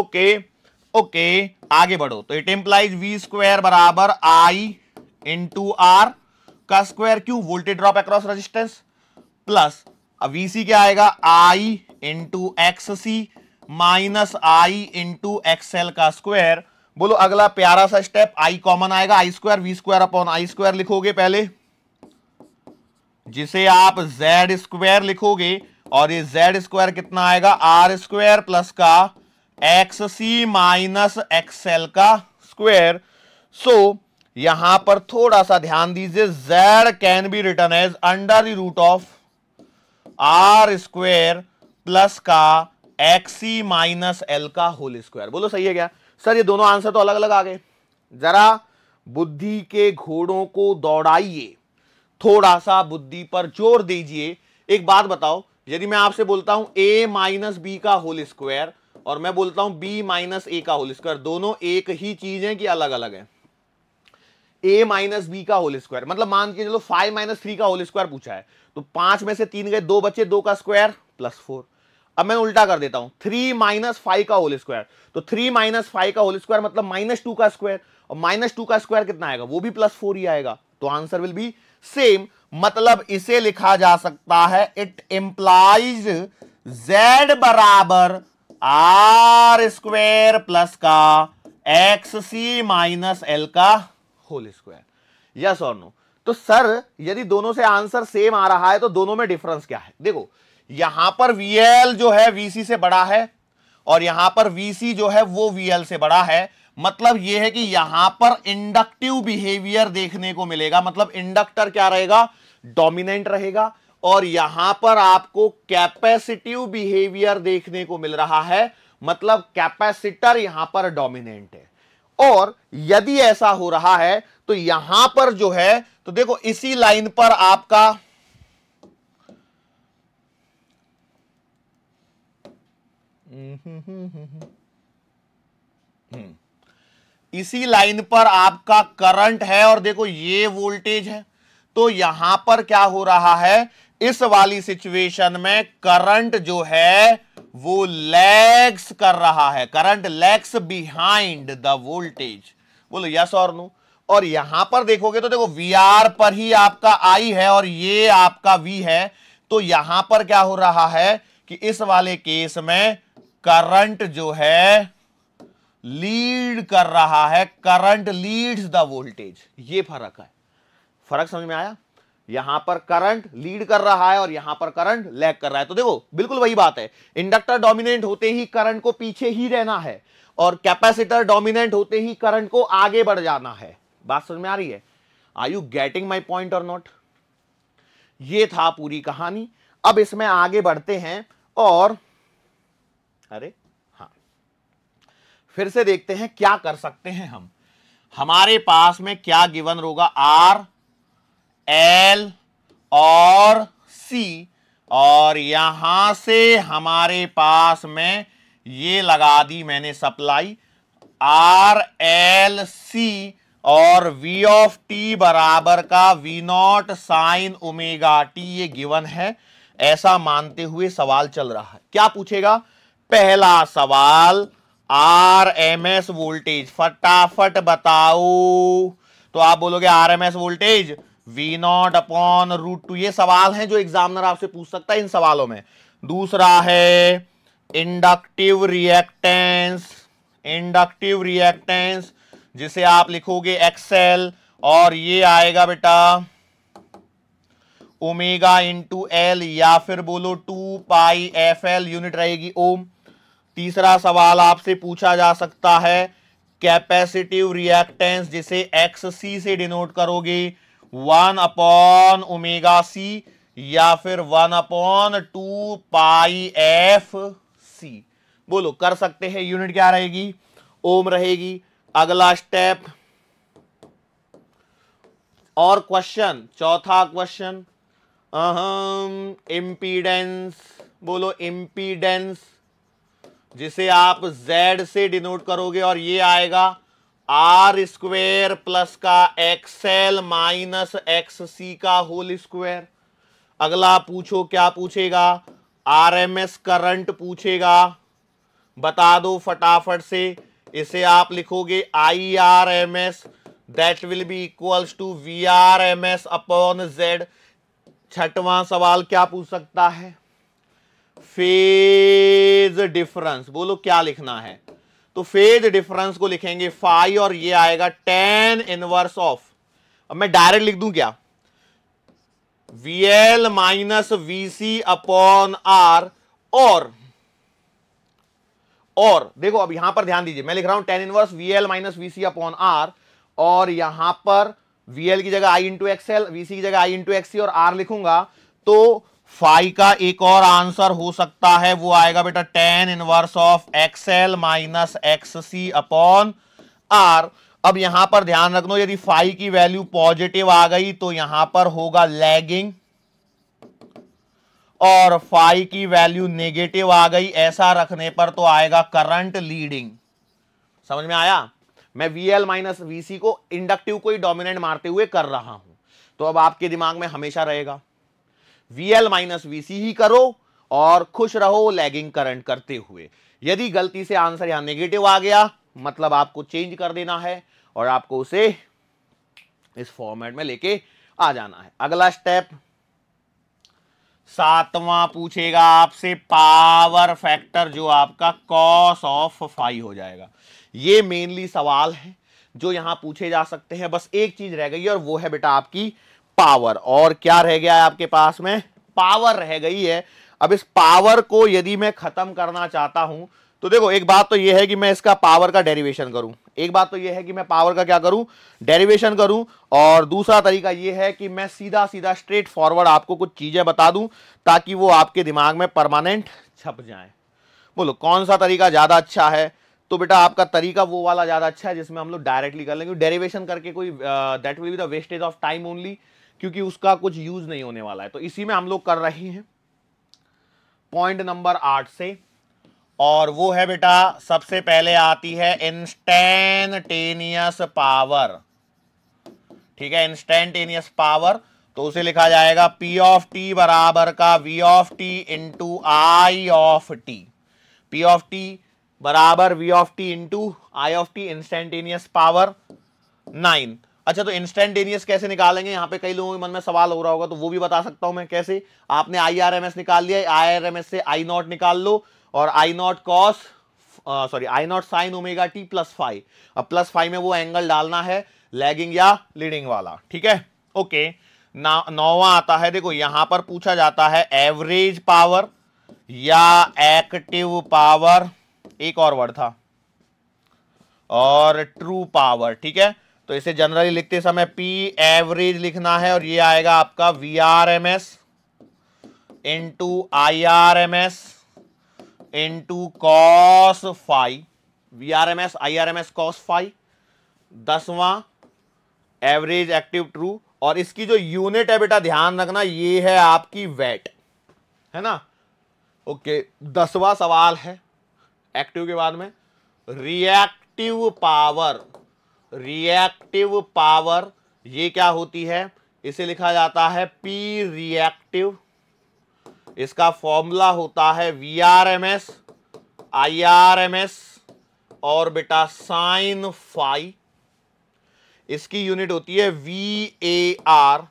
ओके ओके आगे बढ़ो तो इट इंप्लाइज वी स्क्वायर बराबर आई इंटू आर का स्क्वायर क्यू voltage drop across resistance plus अब VC e क्या आएगा I into X C minus I into XL का स्क्वायर बोलो अगला प्यारा सा स्टेप आई कॉमन आएगा I square V square upon I square लिखोगे पहले जिसे आप जेड स्क्वायर लिखोगे और ये जेड स्क्वायर कितना आएगा आर स्क्वायर प्लस का एक्स सी माइनस एक्सएल का स्क्वायर सो so, यहां पर थोड़ा सा ध्यान दीजिए Z can be return as under the root of R square plus का एक्सी माइनस एल का होल स्क्वायर बोलो सही है क्या सर ये दोनों आंसर तो अलग अलग आ गए जरा बुद्धि के घोड़ों को दौड़ाइए थोड़ा सा बुद्धि पर जोर दीजिए एक बात बताओ यदि मैं आपसे बोलता हूं ए माइनस बी का होल स्क्वायर और मैं बोलता हूं बी माइनस ए का होल स्क्वायर दोनों एक ही चीज है कि अलग अलग है ए माइनस बी का होल स्क्वायर मतलब मान के चलो फाइव माइनस थ्री का होल स्क्वायर पूछा है तो पांच में से तीन गए दो बचे दो का स्क्वायर प्लस फोर अब मैं उल्टा कर देता हूं थ्री माइनस फाइव का होल स्क्वायर तो थ्री माइनस फाइव का होल स्क्वायर मतलब माइनस टू का स्क्वायर और माइनस टू का स्क्वायर कितना आएगा वो भी प्लस फोर ही आएगा तो आंसर विल बी सेम मतलब इसे लिखा जा सकता है इट इंप्लाइज जेड बराबर आर स्क्वायर प्लस का एक्स सी माइनस एल का होल स्क्वायर यस और नो तो सर यदि दोनों से आंसर सेम आ रहा है तो दोनों में डिफरेंस क्या है देखो यहां पर VL जो है VC से बड़ा है और यहां पर VC जो है वो VL से बड़ा है मतलब ये है कि यहां पर इंडक्टिव बिहेवियर देखने को मिलेगा मतलब इंडक्टर क्या रहेगा डोमिनेंट रहेगा और यहां पर आपको कैपेसिटिव बिहेवियर देखने को मिल रहा है मतलब कैपेसिटर यहां पर डोमिनेंट है और यदि ऐसा हो रहा है तो यहां पर जो है तो देखो इसी लाइन पर आपका इसी लाइन पर आपका करंट है और देखो ये वोल्टेज है तो यहां पर क्या हो रहा है इस वाली सिचुएशन में करंट जो है वो लैग्स कर रहा है current lags behind the voltage बोलो यस और नो और यहां पर देखोगे तो देखो वी आर पर ही आपका आई है और ये आपका वी है तो यहां पर क्या हो रहा है कि इस वाले केस में करंट जो है लीड कर रहा है करंट लीड्स द वोल्टेज ये फर्क है फर्क समझ में आया यहां पर करंट लीड कर रहा है और यहां पर करंट लैग कर रहा है तो देखो बिल्कुल वही बात है इंडक्टर डोमिनेंट होते ही करंट को पीछे ही रहना है और कैपेसिटर डोमिनेंट होते ही करंट को आगे बढ़ जाना है बात समझ में आ रही है are you getting my point और नॉट ये था पूरी कहानी अब इसमें आगे बढ़ते हैं और अरे हाँ फिर से देखते हैं क्या कर सकते हैं हम हमारे पास में क्या गिवन होगा आर एल और सी और यहां से हमारे पास में ये लगा दी मैंने सप्लाई आर एल सी और वी ऑफ टी बराबर का V naught sine omega T ये गिवन है ऐसा मानते हुए सवाल चल रहा है क्या पूछेगा पहला सवाल आर एम एस वोल्टेज फटाफट बताओ तो आप बोलोगे R M S voltage V naught upon root two ये सवाल हैं जो एग्जामिनर आपसे पूछ सकता है इन सवालों में दूसरा है इंडक्टिव रिएक्टेंस इंडक्टिव रिएक्टेंस जिसे आप लिखोगे एक्सेल और ये आएगा बेटा ओमेगा इंटू एल या फिर बोलो two pi F L unit रहेगी ओम तीसरा सवाल आपसे पूछा जा सकता है कैपेसिटिव रिएक्टेंस जिसे एक्स सी से डिनोट करोगे वन अपॉन ओमेगा सी या फिर one upon two pi F C बोलो कर सकते हैं यूनिट क्या रहेगी ओम रहेगी अगला स्टेप और क्वेश्चन चौथा क्वेश्चन अहम इम्पीडेंस बोलो इम्पीडेंस जिसे आप Z से डिनोट करोगे और ये आएगा आर स्क्वेयर प्लस का एक्सएल माइनस एक्स सी का होल स्क्वायर अगला पूछो क्या पूछेगा आरएमएस करंट पूछेगा बता दो फटाफट से इसे आप लिखोगे I R M S that will be equals to V R M S upon Z छठवा सवाल क्या पूछ सकता है फेज डिफरेंस बोलो क्या लिखना है तो फेज डिफरेंस को लिखेंगे फाइव और ये आएगा टेन इनवर्स ऑफ अब मैं डायरेक्ट लिख दूं क्या V L minus V C upon R और और देखो अब यहां पर ध्यान दीजिए मैं लिख रहा हूं tan inverse V L minus V C upon R और यहां पर वी एल की जगह I into XL V C की जगह आई इंटू एक्सी और आर लिखूंगा तो फाइ का एक और आंसर हो सकता है वो आएगा बेटा tan inverse of XL minus X C upon R अब यहां पर ध्यान रखना यदि फाइव की वैल्यू पॉजिटिव आ गई तो यहां पर होगा लैगिंग और फाइ की वैल्यू नेगेटिव आ गई ऐसा रखने पर तो आएगा करंट लीडिंग समझ में आया मैं V L minus V C को इंडक्टिव को ही डोमिनेंट मारते हुए कर रहा हूं तो अब आपके दिमाग में हमेशा रहेगा V L minus V C ही करो और खुश रहो लैगिंग करंट करते हुए यदि गलती से आंसर यहां नेगेटिव आ गया मतलब आपको चेंज कर देना है और आपको उसे इस फॉर्मेट में लेके आ जाना है अगला स्टेप सातवां पूछेगा आपसे पावर फैक्टर जो आपका कॉस ऑफ फाइव हो जाएगा ये मेनली सवाल है जो यहां पूछे जा सकते हैं बस एक चीज रह गई और वो है बेटा आपकी पावर और क्या रह गया है आपके पास में पावर रह गई है अब इस पावर को यदि मैं खत्म करना चाहता हूं तो देखो एक बात तो यह है कि मैं इसका पावर का डेरिवेशन करूं एक बात तो यह है कि मैं पावर का क्या करूं डेरिवेशन करूं और दूसरा तरीका यह है कि मैं सीधा सीधा स्ट्रेट फॉरवर्ड आपको कुछ चीज़ें बता दूं ताकि वो आपके दिमाग में परमानेंट छप जाए बोलो कौन सा तरीका ज़्यादा अच्छा है तो बेटा आपका तरीका वो वाला ज़्यादा अच्छा है जिसमें हम लोग डायरेक्टली कर लेंगे डेरिवेशन करके कोई that will be the wastage of time only क्योंकि उसका कुछ यूज नहीं होने वाला है तो इसी में हम लोग कर रहे हैं पॉइंट नंबर आठ से और वो है बेटा सबसे पहले आती है इंस्टेंटेनियस पावर ठीक है इंस्टेंटेनियस पावर तो उसे लिखा जाएगा पी ऑफ टी बराबर का V of T into I of T P of T बराबर V of T into I of T instantaneous power nine अच्छा तो इंस्टेंटेनियस कैसे निकालेंगे यहाँ पे कई लोगों के मन में सवाल हो रहा होगा तो वो भी बता सकता हूं मैं कैसे आपने आईआरएमएस निकाल लिया आईआरएमएस से आई नॉट निकाल लो और I naught cos sorry I naught sine omega T plus phi अब प्लस फाइव में वो एंगल डालना है लैगिंग या लीडिंग वाला ठीक है ओके ना नौवा आता है देखो यहां पर पूछा जाता है एवरेज पावर या एक्टिव पावर एक और वर्ड था और ट्रू पावर ठीक है तो इसे जनरली लिखते समय पी एवरेज लिखना है और ये आएगा आपका V R M S into I R M S into cos phi V R M S I R M S cos phi दसवां एवरेज एक्टिव ट्रू और इसकी जो यूनिट है बेटा ध्यान रखना ये है आपकी वेट है ना ओके दसवां सवाल है एक्टिव के बाद में रिएक्टिव पावर रिएक्टिव पावर ये क्या होती है इसे लिखा जाता है पी रिएक्टिव इसका फॉर्मूला होता है V R M S I R M S और बेटा साइन फाइ इसकी यूनिट होती है वी ए आर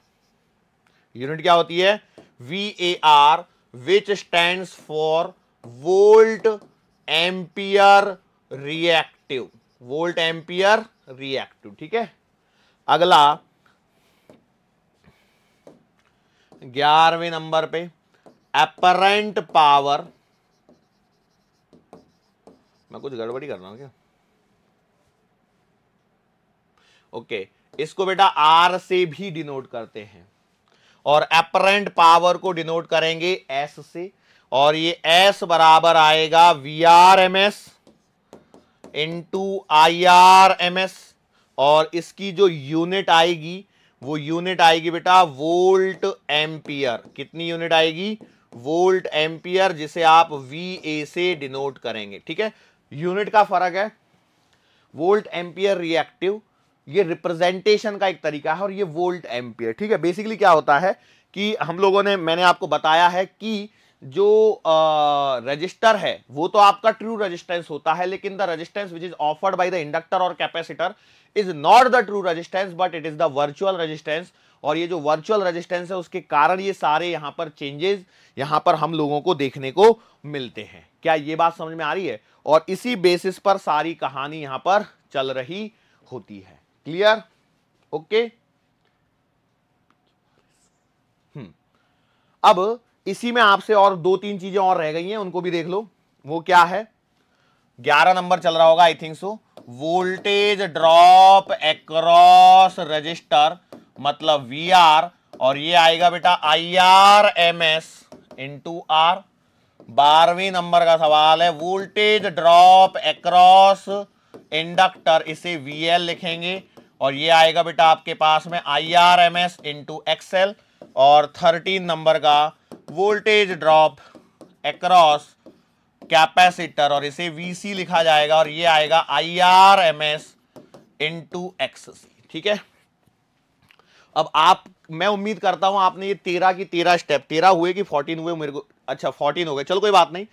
यूनिट क्या होती है V A R which stand for volt ampere reactive volt ampere reactive ठीक है अगला ग्यारहवें नंबर पे अपरेंट पावर मैं कुछ गड़बड़ी कर रहा हूं क्या ओके इसको बेटा आर से भी डिनोट करते हैं और अपरेंट पावर को डिनोट करेंगे एस से और ये एस बराबर आएगा V R M S to I R M S और इसकी जो यूनिट आएगी वो यूनिट आएगी बेटा वोल्ट एम्पियर कितनी यूनिट आएगी वोल्ट एम्पियर जिसे आप वी ए से डिनोट करेंगे ठीक है यूनिट का फर्क है वोल्ट एम्पियर रिएक्टिव ये रिप्रेजेंटेशन का एक तरीका है और ये वोल्ट एम्पियर ठीक है बेसिकली क्या होता है कि हम लोगों ने मैंने आपको बताया है कि जो रजिस्टर है वो तो आपका ट्रू रजिस्टेंस होता है लेकिन the resistance which is offered by the inductor और capacitor is not the true resistance but it is the virtual resistance और ये जो वर्चुअल रजिस्टेंस है उसके कारण ये सारे यहां पर चेंजेस यहां पर हम लोगों को देखने को मिलते हैं क्या ये बात समझ में आ रही है और इसी बेसिस पर सारी कहानी यहां पर चल रही होती है क्लियर ओके okay? हम्म। अब इसी में आपसे और दो तीन चीजें और रह गई हैं उनको भी देख लो वो क्या है ग्यारह नंबर चल रहा होगा I think so voltage drop across resistor मतलब वी आर और ये आएगा बेटा I R M S into R बारहवीं नंबर का सवाल है वोल्टेज ड्रॉप एक्रॉस इंडक्टर इसे वी एल लिखेंगे और ये आएगा बेटा आपके पास में I R M S into XL और थर्टीन नंबर का वोल्टेज ड्रॉप एक्रॉस कैपेसिटर और इसे VC लिखा जाएगा और ये आएगा I R M S into ठीक है अब आप मैं उम्मीद करता हूं आपने ये तेरह की तेरह स्टेप तेरह हुए कि फोर्टीन हुए मेरे को अच्छा फोर्टीन हो गए चलो कोई बात नहीं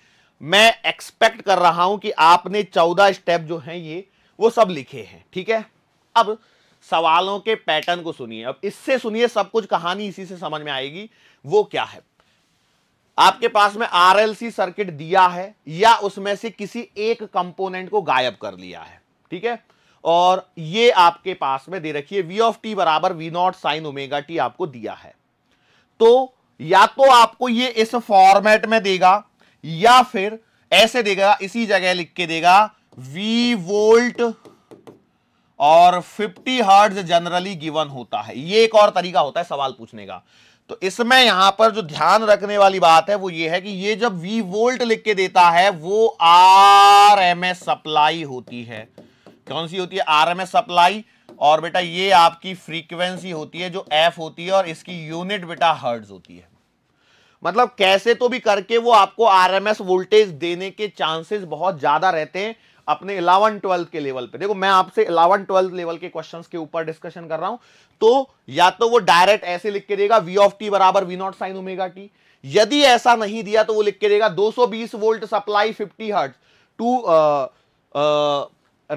मैं एक्सपेक्ट कर रहा हूं कि आपने चौदह स्टेप जो हैं ये वो सब लिखे हैं ठीक है अब सवालों के पैटर्न को सुनिए अब इससे सुनिए सब कुछ कहानी इसी से समझ में आएगी वो क्या है आपके पास में आरएलसी सर्किट दिया है या उसमें से किसी एक कंपोनेंट को गायब कर लिया है ठीक है और ये आपके पास में दे रखिए वी ऑफ टी बराबर V naught sine omega T आपको दिया है तो या तो आपको ये इस फॉर्मेट में देगा या फिर ऐसे देगा इसी जगह लिख के देगा वी वोल्ट और 50 हर्ट्ज जनरली गिवन होता है ये एक और तरीका होता है सवाल पूछने का तो इसमें यहां पर जो ध्यान रखने वाली बात है वो ये है कि ये जब वी वोल्ट लिख के देता है वो आर एम एस सप्लाई होती है कौन सी होती है आर एम एस सप्लाई और बेटा ये आपकी फ्रीक्वेंसी होती है जो एफ होती है और इसकी यूनिट बेटा हर्ट्ज होती है मतलब कैसे तो भी करके वो आपको आर एम एस वोल्टेज देने के चांसेस बहुत ज्यादा रहते हैं अपने इलेवन ट्वेल्थ के लेवल पे देखो मैं आपसे इलेवन ट्वेल्थ लेवल के क्वेश्चंस के ऊपर डिस्कशन कर रहा हूं तो या तो वो डायरेक्ट ऐसे लिख के देगा वी ऑफ टी बराबर V naught sine omega T यदि ऐसा नहीं दिया तो वो लिख के देगा 220 volt supply 50 hertz to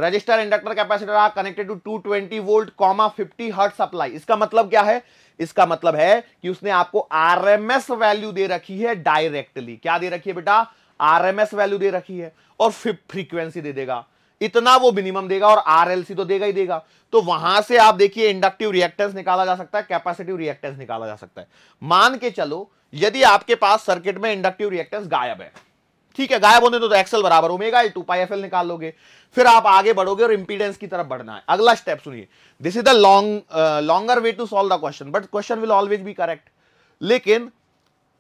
resistor inductor capacitor are connected to 220 volt comma fifty hertz supply इसका मतलब क्या है इसका मतलब है कि उसने आपको आरएमएस वैल्यू दे रखी है डायरेक्टली क्या दे रखी है बेटा आरएमएस वैल्यू दे रखी है और फ्रीक्वेंसी दे देगा इतना वो मिनिमम देगा और आरएलसी तो देगा ही देगा तो वहां से आप देखिए इंडक्टिव रिएक्टेंस निकाला जा सकता है कैपेसिटिव रिएक्टेंस निकाला जा सकता है मान के चलो यदि आपके पास सर्किट में इंडक्टिव रिएक्टेंस गायब है ठीक है गायब होने तो, तो एक्सएल बराबर ओमेगा टू पाई एफ निकाल लोगे फिर आप आगे बढ़ोगे और इंपीडेंस की तरफ बढ़ना है अगला स्टेप सुनिए this is the long longer way to solve the question but question will always be correct लेकिन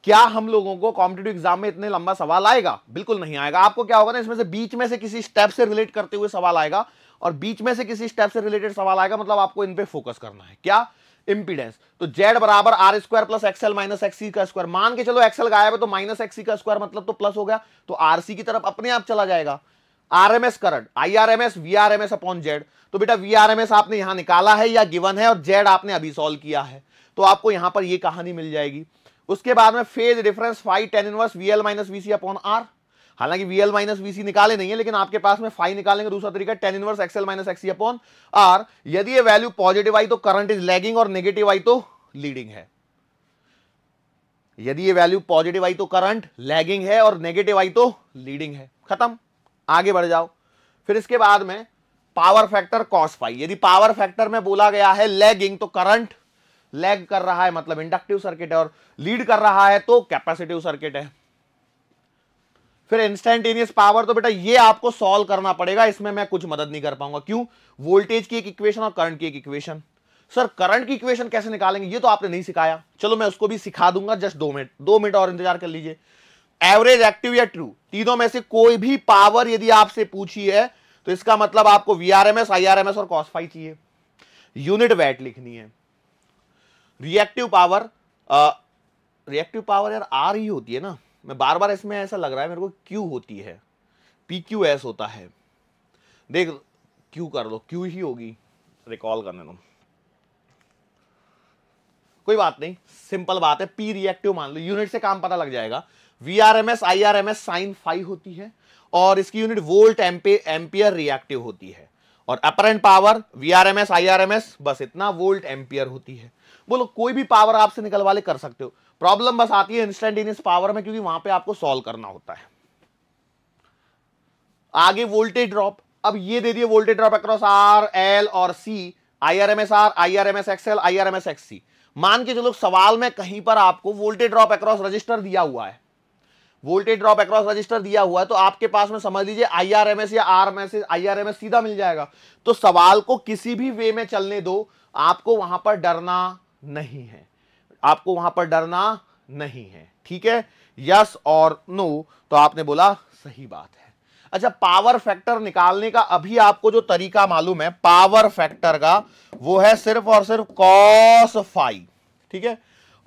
क्या हम लोगों को कॉम्पिटेटिव एग्जाम में इतने लंबा सवाल आएगा बिल्कुल नहीं आएगा आपको क्या होगा ना इसमें से बीच में से किसी स्टेप से रिलेट करते हुए सवाल आएगा और बीच में से किसी स्टेप से रिलेटेड सवाल आएगा मतलब आपको इन पे फोकस करना है क्या इंपीडेंस तो जेड बराबर R square plus XL minus XC का स्क्वायर मान के चलो एक्सएल गायब है तो माइनस एक्सी का स्क्वायर मतलब तो प्लस हो गया तो आरसी की तरफ अपने आप चला जाएगा RMS current I R R M S V M S upon Z तो बेटा वी आर एम एस आपने यहां निकाला है या गिवन है और जेड आपने अभी सॉल्व किया है तो आपको यहां पर यह कहानी मिल जाएगी उसके बाद में phase difference phi tan inverse V L minus V C upon R हालांकि V L minus V C निकाले नहीं है लेकिन आपके पास में फाइव निकालेंगे दूसरा तरीका tan inverse XL minus X upon R यदि ये वैल्यू पॉजिटिव आई तो करंट इज लैगिंग और नेगेटिव आई तो लीडिंग है यदि ये वैल्यू पॉजिटिव आई तो करंट लैगिंग है और नेगेटिव आई तो लीडिंग है खत्म आगे बढ़ जाओ फिर इसके बाद में पावर फैक्टर कॉस फाइव यदि पावर फैक्टर में बोला गया है लैगिंग तो करंट लैग कर रहा है मतलब इंडक्टिव सर्किट है और लीड कर रहा है तो कैपेसिटिव सर्किट है फिर इंस्टेंटेनियस पावर तो बेटा ये आपको सॉल्व करना पड़ेगा इसमें मैं कुछ मदद नहीं कर पाऊंगा क्यों वोल्टेज की एक इक्वेशन और करंट की एक इक्वेशन सर करंट की इक्वेशन कैसे निकालेंगे ये तो आपने नहीं सिखाया चलो मैं उसको भी सिखा दूंगा जस्ट दो मिनट दो मिनट और इंतजार कर लीजिए एवरेज एक्टिव या ट्रू तीनों में से कोई भी पावर यदि आपसे पूछी है तो इसका मतलब आपको V R M S I R M S और कॉस्फाई चाहिए यूनिट वैट लिखनी है रिएक्टिव पावर रिएक्टिव पावर यार आर ही होती है ना मैं बार बार इसमें ऐसा लग रहा है मेरे को क्यू होती है पी क्यू एस होता है देख क्यू कर लो क्यू ही होगी रिकॉल करने दो कोई बात नहीं सिंपल बात है पी रिएक्टिव मान लो यूनिट से काम पता लग जाएगा V R M S I R M S sine phi होती है और इसकी यूनिट वोल्ट एम्पियर रिएक्टिव होती है और apparent power V R M S I R M S बस इतना वोल्ट एम्पियर होती है वो लोग कोई भी पावर आपसे निकलवा ले कर सकते हो प्रॉब्लम बस आती है इंस्टेंटेनियस पावर में क्योंकि वहां पे आपको सॉल्व करना होता है आगे वोल्टेज ड्रॉप अब ये दे दिए voltage drop across R L और C I R M S R I R M S X L I R M S X C मान के चलो सवाल में कहीं पर आपको वोल्टेज ड्रॉप अक्रॉस रजिस्टर दिया हुआ है वोल्टेज ड्रॉप अक्रॉस रजिस्टर दिया हुआ है तो आपके पास में समझ लीजिए आईआरएमएस या आरएमएस आईआरएमएस सीधा मिल जाएगा तो सवाल को किसी भी वे में चलने दो आपको वहां पर डरना नहीं है आपको वहां पर डरना नहीं है ठीक है यस और नो तो आपने बोला सही बात है अच्छा पावर फैक्टर निकालने का अभी आपको जो तरीका मालूम है पावर फैक्टर का वो है सिर्फ और सिर्फ कॉस फाइव ठीक है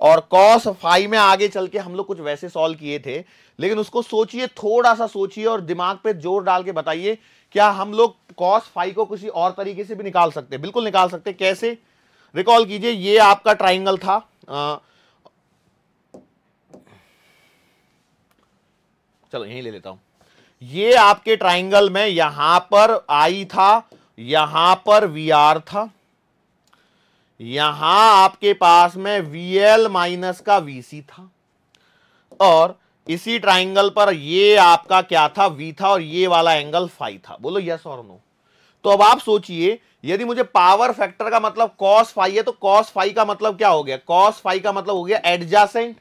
और कॉस फाइव में आगे चल के हम लोग कुछ वैसे सॉल्व किए थे लेकिन उसको सोचिए थोड़ा सा सोचिए और दिमाग पे जोर डाल के बताइए क्या हम लोग कॉस फाइव को किसी और तरीके से भी निकाल सकते हैं बिल्कुल निकाल सकते कैसे रिकॉल कीजिए ये आपका ट्राइंगल था आ, चलो यहीं ले लेता हूं ये आपके ट्राइंगल में यहां पर आई था यहां पर वी आर था यहां आपके पास में वी एल माइनस का वी सी था और इसी ट्राइंगल पर ये आपका क्या था वी था और ये वाला एंगल फाइव था बोलो यस और नो तो अब आप सोचिए यदि मुझे पावर फैक्टर का मतलब कॉस फाइव है तो कॉस फाइव का मतलब क्या हो गया कॉस फाइव का मतलब हो गया एडजासेंट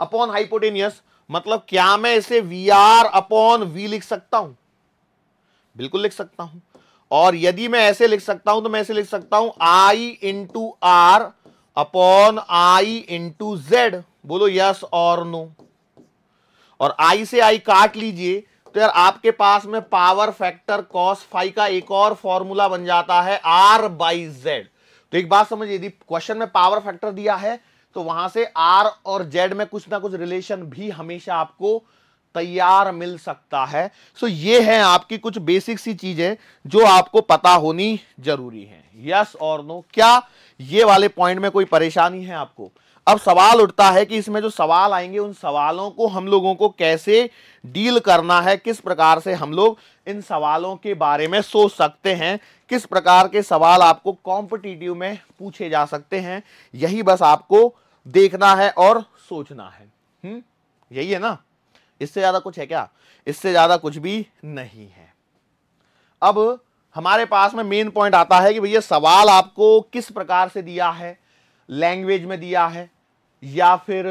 अपॉन हाइपोटेनियस मतलब क्या मैं इसे वी आर अपॉन वी लिख सकता हूं बिल्कुल लिख सकता हूं और यदि मैं ऐसे लिख सकता हूं तो मैं ऐसे लिख सकता हूं I into R upon I into Z बोलो यस और नो और आई से आई काट लीजिए तो यार आपके पास में पावर फैक्टर कॉस फाइव का एक और फॉर्मूला बन जाता है आर बाई जेड तो एक बात समझिए यदि क्वेश्चन में पावर फैक्टर दिया है तो वहां से आर और जेड में कुछ ना कुछ रिलेशन भी हमेशा आपको तैयार मिल सकता है सो ये है आपकी कुछ बेसिक सी चीजें जो आपको पता होनी जरूरी है यस और नो क्या ये वाले पॉइंट में कोई परेशानी है आपको अब सवाल उठता है कि इसमें जो सवाल आएंगे उन सवालों को हम लोगों को कैसे डील करना है किस प्रकार से हम लोग इन सवालों के बारे में सोच सकते हैं किस प्रकार के सवाल आपको कॉम्पिटिटिव में पूछे जा सकते हैं यही बस आपको देखना है और सोचना है हम्म यही है ना इससे ज़्यादा कुछ है क्या इससे ज़्यादा कुछ भी नहीं है अब हमारे पास में मेन पॉइंट आता है कि भैया सवाल आपको किस प्रकार से दिया है लैंग्वेज में दिया है या फिर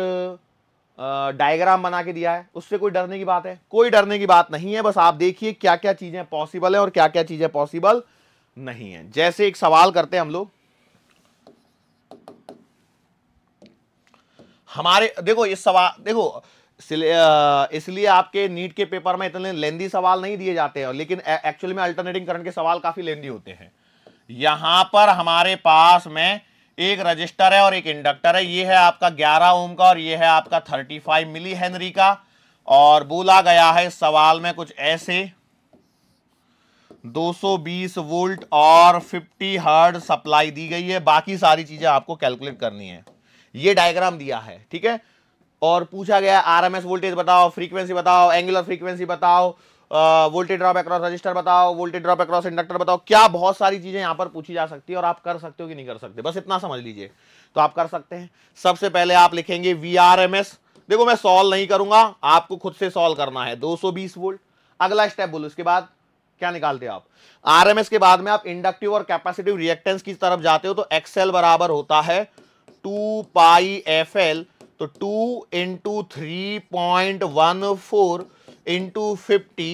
डायग्राम बना के दिया है उससे कोई डरने की बात है कोई डरने की बात नहीं है बस आप देखिए क्या क्या चीज़ें पॉसिबल है और क्या क्या चीज़ें पॉसिबल नहीं है जैसे एक सवाल करते हैं हम लोग हमारे देखो इस सवाल देखो इसलिए आपके नीट के पेपर में इतने लेंदी सवाल नहीं दिए जाते हैं लेकिन एक्चुअली में अल्टरनेटिंग करंट के सवाल काफ़ी लेंदी होते हैं यहां पर हमारे पास में एक रजिस्टर है और एक इंडक्टर है ये है आपका 11 ओम का और ये है आपका 35 मिली हेनरी का और बोला गया है इस सवाल में कुछ ऐसे 220 वोल्ट और 50 हर्ड सप्लाई दी गई है बाकी सारी चीजें आपको कैलकुलेट करनी है ये डायग्राम दिया है ठीक है और पूछा गया आरएमएस वोल्टेज बताओ फ्रीक्वेंसी बताओ एंगुलर फ्रीक्वेंसी बताओ वोल्टेज ड्रॉप अक्रॉस रजिस्टर बताओ वोल्टेज ड्रॉप अक्रॉस इंडक्टर बताओ क्या बहुत सारी चीज़ें यहां पर पूछी जा सकती है और आप कर सकते हो कि नहीं कर सकते बस इतना समझ लीजिए तो आप कर सकते हैं सबसे पहले आप लिखेंगे वी आर एम एस देखो मैं सॉल्व नहीं करूंगा आपको खुद से सॉल्व करना है 220 वोल्ट अगला स्टेप बोलो उसके बाद क्या निकालते हो आप आरएमएस के बाद में आप इंडक्टिव और कैपेसिटिव रिएक्टेंस की तरफ जाते हो तो एक्सएल बराबर होता है टू पाई एफ एल तो two into three point one four into fifty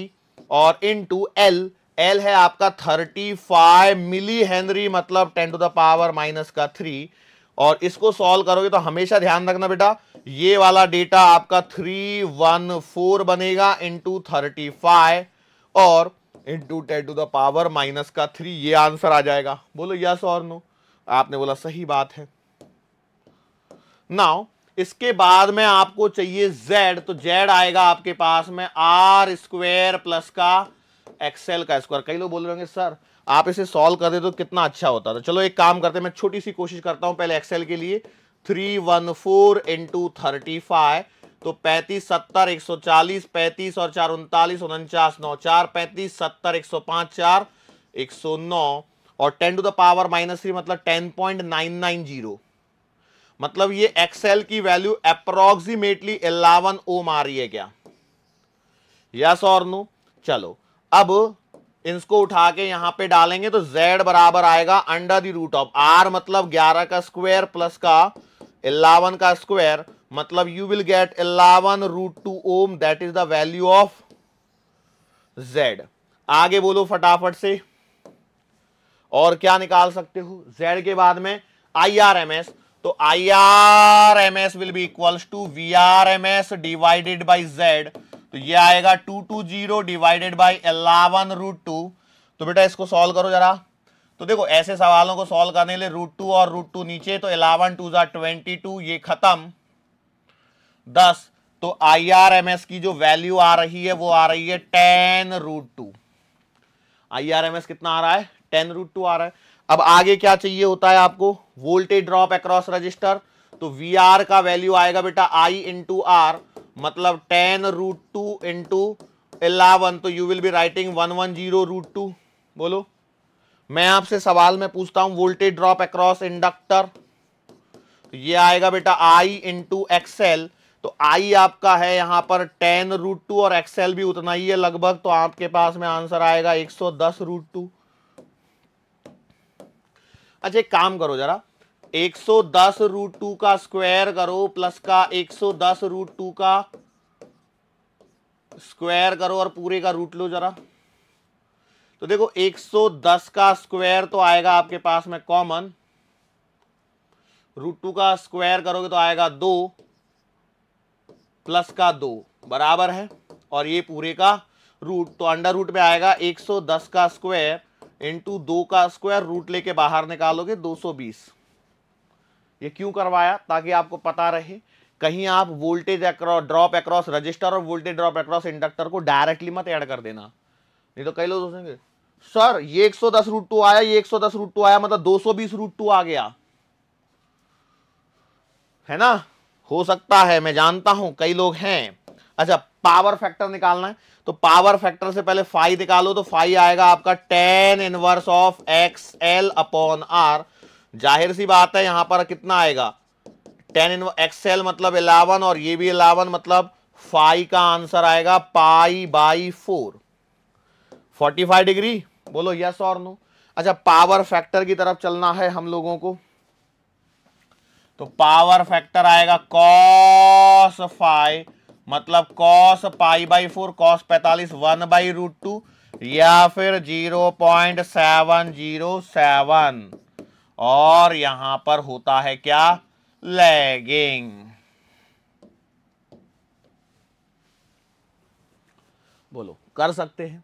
और इंटू एल एल है आपका थर्टी फाइव मिली हेनरी मतलब ten to the power minus का थ्री और इसको सॉल्व करोगे तो हमेशा ध्यान रखना बेटा ये वाला डेटा आपका थ्री वन फोर बनेगा इंटू थर्टी फाइव और into ten to the power minus का थ्री ये आंसर आ जाएगा बोलो यस और नो आपने बोला सही बात है नाउ इसके बाद में आपको चाहिए z तो z आएगा आपके पास में आर स्क्वेयर प्लस का एक्सेल का स्क्वायर कई लोग बोल रहे होंगे सर आप इसे सॉल्व कर दे तो कितना अच्छा होता था तो चलो एक काम करते हैं मैं छोटी सी कोशिश करता हूं पहले एक्सेल के लिए three one four into thirty five तो पैंतीस सत्तर एक सौ चालीस पैंतीस और चार उनतालीस उनचास नौ चार पैंतीस सत्तर एक सौ पाँच चार एक सौ नौ और ten to the power minus three मतलब ten point nine nine zero मतलब ये एक्सएल की वैल्यू अप्रोक्सीमेटली इलावन ओम आ रही है क्या यस और नो चलो अब इसको उठा के यहां पे डालेंगे तो z बराबर आएगा under the root of r मतलब 11 का स्क्वायर प्लस का इलावन का स्क्वायर मतलब you will get eleven root two ohm that is the value of z आगे बोलो फटाफट से और क्या निकाल सकते हो z के बाद में आई आर एम एस तो I R M S will be equal to V R M S divided by Z तो ये आएगा two two zero divided by eleven root two तो बेटा इसको सॉल्व करो जरा तो देखो ऐसे सवालों को सॉल्व करने लिए रूट टू और रूट टू नीचे तो एलेवन टू जार ट्वेंटी टू ये खत्म दस तो आई आर एम एस की जो वैल्यू आ रही है वो आ रही है ten root two I R M S कितना आ रहा है टेन रूट टू आ रहा है अब आगे क्या चाहिए होता है आपको वोल्टेज ड्रॉप अक्रॉस रजिस्टर तो वी आर का वैल्यू आएगा बेटा आई इंटू आर मतलब ten root two into eleven तो you will be writing one one zero root two बोलो मैं आपसे सवाल में पूछता हूं वोल्टेज ड्रॉप अक्रॉस इंडक्टर तो ये आएगा बेटा आई इंटू एक्सएल तो आई आपका है यहाँ पर टेन रूट टू और एक्सएल भी उतना ही है लगभग तो आपके पास में आंसर आएगा एक सौ दस रूट टू अच्छा एक काम करो जरा 110 रूट टू का स्क्वायर करो प्लस का 110 रूट टू का स्क्वायर करो और पूरे का रूट लो जरा तो देखो 110 का स्क्वायर तो आएगा आपके पास में कॉमन रूट टू का स्क्वायर करोगे तो आएगा दो प्लस का दो बराबर है और ये पूरे का रूट तो अंडर रूट में आएगा 110 का स्क्वायर इंटू दो का स्क्वायर रूट लेके बाहर निकालोगे 220 ये क्यों करवाया ताकि आपको पता रहे कहीं आप वोल्टेज ड्रॉप अक्रॉस रजिस्टर और वोल्टेज ड्रॉप अक्रॉस इंडक्टर को डायरेक्टली मत ऐड कर देना नहीं तो कई लोग सोचेंगे सर ये 110 रूट टू आया ये 110 रूट टू आया मतलब 220 रूट टू आ गया है ना हो सकता है मैं जानता हूं कई लोग हैं अच्छा पावर फैक्टर निकालना है तो पावर फैक्टर से पहले फाइव निकालो तो फाइव आएगा आपका tan inverse of X L upon R जाहिर सी बात है यहां पर कितना आएगा टेन इन एक्स एल मतलब इलेवन और ये भी इलेवन मतलब फाइव का आंसर आएगा pi by four forty five degree बोलो यस और नो अच्छा पावर फैक्टर की तरफ चलना है हम लोगों को तो पावर फैक्टर आएगा कॉस फाइव मतलब cos pi by four cos पैतालीस वन बाई रूट टू या फिर zero point seven zero seven और यहां पर होता है क्या लैगिंग बोलो कर सकते हैं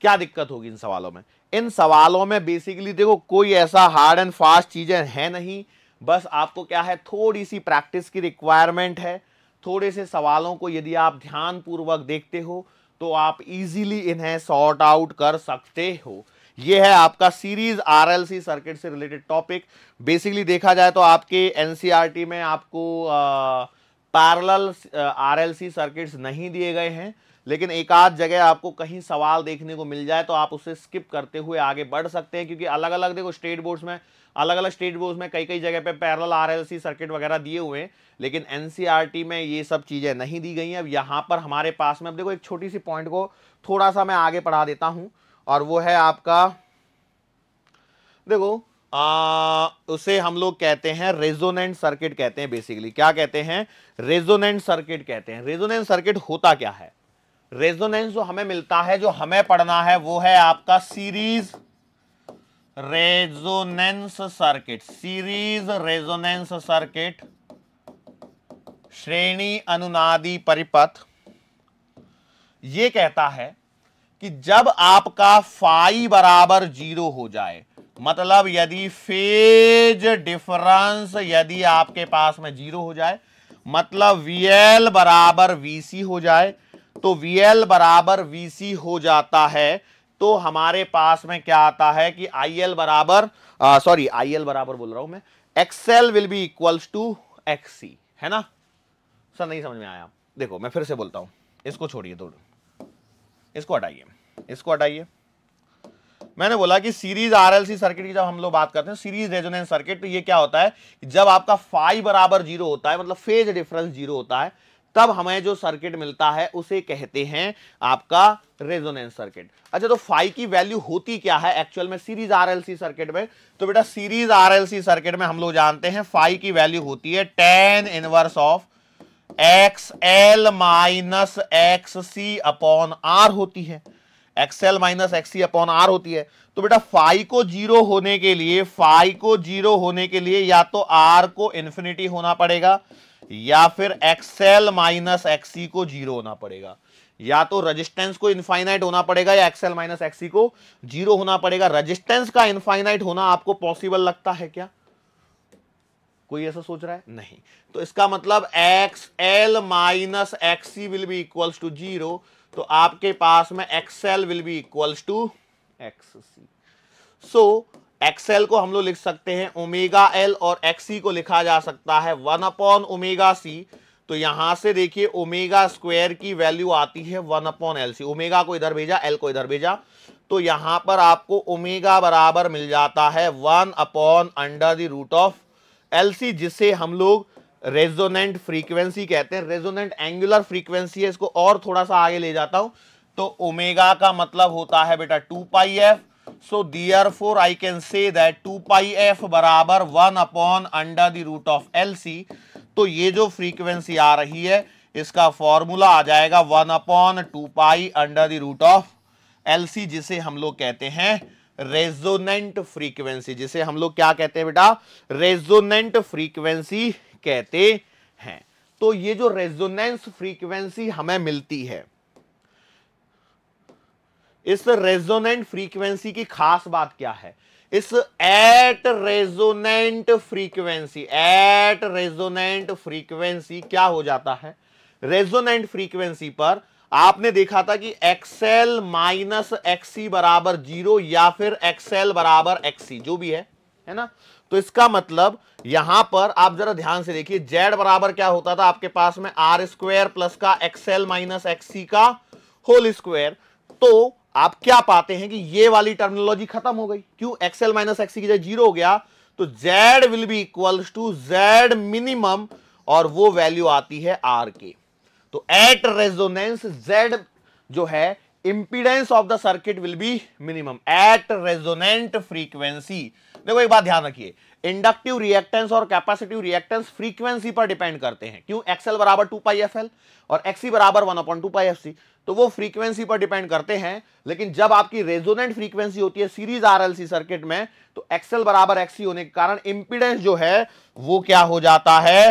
क्या दिक्कत होगी इन सवालों में इन सवालों में बेसिकली देखो कोई ऐसा हार्ड एंड फास्ट चीजें है नहीं बस आपको क्या है थोड़ी सी प्रैक्टिस की रिक्वायरमेंट है थोड़े से सवालों को यदि आप ध्यानपूर्वक देखते हो तो आप इजीली इन्हें सॉर्ट आउट कर सकते हो ये है आपका सीरीज आरएलसी सर्किट से रिलेटेड टॉपिक बेसिकली देखा जाए तो आपके एनसीईआरटी e में आपको पैरेलल आरएलसी सर्किट्स नहीं दिए गए हैं लेकिन एक आध जगह आपको कहीं सवाल देखने को मिल जाए तो आप उसे स्किप करते हुए आगे बढ़ सकते हैं क्योंकि अलग अलग देखो स्टेट बोर्ड्स में अलग अलग स्टेट बोर्ड में कई कई जगह पे parallel R L C circuit वगैरह दिए हुए हैं लेकिन एनसीईआरटी में ये सब चीज़ें नहीं दी गई हैं अब यहाँ पर हमारे पास में अब देखो एक छोटी सी पॉइंट को थोड़ा सा मैं आगे पढ़ा देता हूँ और वो है आपका देखो आ, उसे हम लोग कहते हैं रेजोनेंट सर्किट कहते हैं बेसिकली क्या कहते हैं रेजोनेंट सर्किट कहते हैं रेजोनेंट सर्किट होता क्या है रेजोनेंस जो हमें मिलता है जो हमें पढ़ना है वो है आपका series resonance circuit series resonance circuit श्रेणी अनुनादी परिपथ ये कहता है कि जब आपका फाई बराबर जीरो हो जाए मतलब यदि फेज डिफरेंस यदि आपके पास में जीरो हो जाए मतलब एल बराबर सी हो जाए तो वीएल बराबर सी हो जाता है तो हमारे पास में क्या आता है कि आई एल बराबर सॉरी आई एल बराबर बोल रहा हूं मैं X L will be equals to X C है ना सर नहीं समझ में आया देखो मैं फिर से बोलता हूं इसको छोड़िए दोनों इसको हटाइए इसको हटाइए मैंने बोला कि सीरीज आरएलसी सर्किट की जब हम लोग बात करते हैं सीरीज रेजोनेंस सर्किट तो ये क्या होता है जब आपका फाइव बराबर जीरो होता है मतलब फेज डिफरेंस जीरो होता है तब हमें जो सर्किट मिलता है उसे कहते हैं आपका रेजोनेंस सर्किट अच्छा तो फाइव की वैल्यू होती क्या है एक्चुअल में सीरीज आरएलसी सर्किट में तो बेटा सीरीज आरएलसी सर्किट में हम लोग जानते हैं फाइव की वैल्यू होती है tan inverse of X L minus X C upon R होती है X L minus X C upon R होती है तो बेटा फाइव को जीरो होने के लिए फाइव को जीरो होने के लिए या तो आर को इन्फिनिटी होना पड़ेगा या फिर एक्सएल माइनस एक्स सी को जीरो होना पड़ेगा या तो रेजिस्टेंस को इनफाइनाइट होना पड़ेगा या एक्सएल माइनस एक्सी को जीरो होना पड़ेगा रेजिस्टेंस का इनफाइनाइट होना आपको पॉसिबल लगता है क्या कोई ऐसा सोच रहा है नहीं तो इसका मतलब X L minus X C will be equals to zero तो आपके पास में X L will be equals to X C so X L को हम लोग लिख सकते हैं ओमेगा एल और एक्सी को लिखा जा सकता है वन अपॉन ओमेगा सी तो यहां से देखिए ओमेगा स्क्वायर की वैल्यू आती है one upon L C omega को इधर भेजा एल को इधर भेजा तो यहां पर आपको ओमेगा बराबर मिल जाता है one upon under the root of L C जिसे हम लोग रेजोनेंट फ्रीक्वेंसी कहते हैं रेजोनेंट एंगुलर फ्रीक्वेंसी है इसको और थोड़ा सा आगे ले जाता हूं तो ओमेगा का मतलब होता है बेटा two pi F so therefore I can say that two pi F बराबर one upon under the root of L C तो ये जो फ्रीक्वेंसी आ रही है इसका फॉर्मूला आ जाएगा one upon two pi under the root of L C जिसे हम लोग कहते हैं रेजोनेंट फ्रीक्वेंसी जिसे हम लोग क्या कहते हैं बेटा रेजोनेंट फ्रीक्वेंसी कहते हैं तो ये जो रेजोनेंस फ्रीक्वेंसी हमें मिलती है इस रेजोनेंट फ्रीक्वेंसी की खास बात क्या है इस at resonant frequency at resonant frequency क्या हो जाता है रेजोनेंट फ्रीक्वेंसी पर आपने देखा था कि एक्सएल माइनस एक्सी बराबर जीरो या फिर एक्सएल बराबर एक्सी जो भी है है ना तो इसका मतलब यहां पर आप जरा ध्यान से देखिए जेड बराबर क्या होता था आपके पास में आर स्क्वायर प्लस का एक्सएल माइनस एक्सी का होल स्क्वायर तो आप क्या पाते हैं कि ये वाली टर्मिनोलॉजी खत्म हो गई क्यों एक्सएल माइनस एक्स की जगह जीरो हो गया तो Z will be equal to Z minimum और वो वैल्यू आती है आर के तो एट रेजोनेंस जेड जो है impedance of the circuit will be minimum at resonant frequency देखो एक बात ध्यान रखिए इंडक्टिव रिएक्टेंस और कैपेसिटिव रिएक्टेंस फ्रीक्वेंसी पर डिपेंड करते हैं क्यों एक्सएल बराबर टू पाई एफ एल और एक्सी बराबर one upon two pi F C तो वो फ्रीक्वेंसी पर डिपेंड करते हैं लेकिन जब आपकी रेजोनेंट फ्रीक्वेंसी होती है सीरीज आरएलसी सर्किट में तो एक्सएल बराबर एक्सी होने के कारण इंपीडेंस जो है वो क्या हो जाता है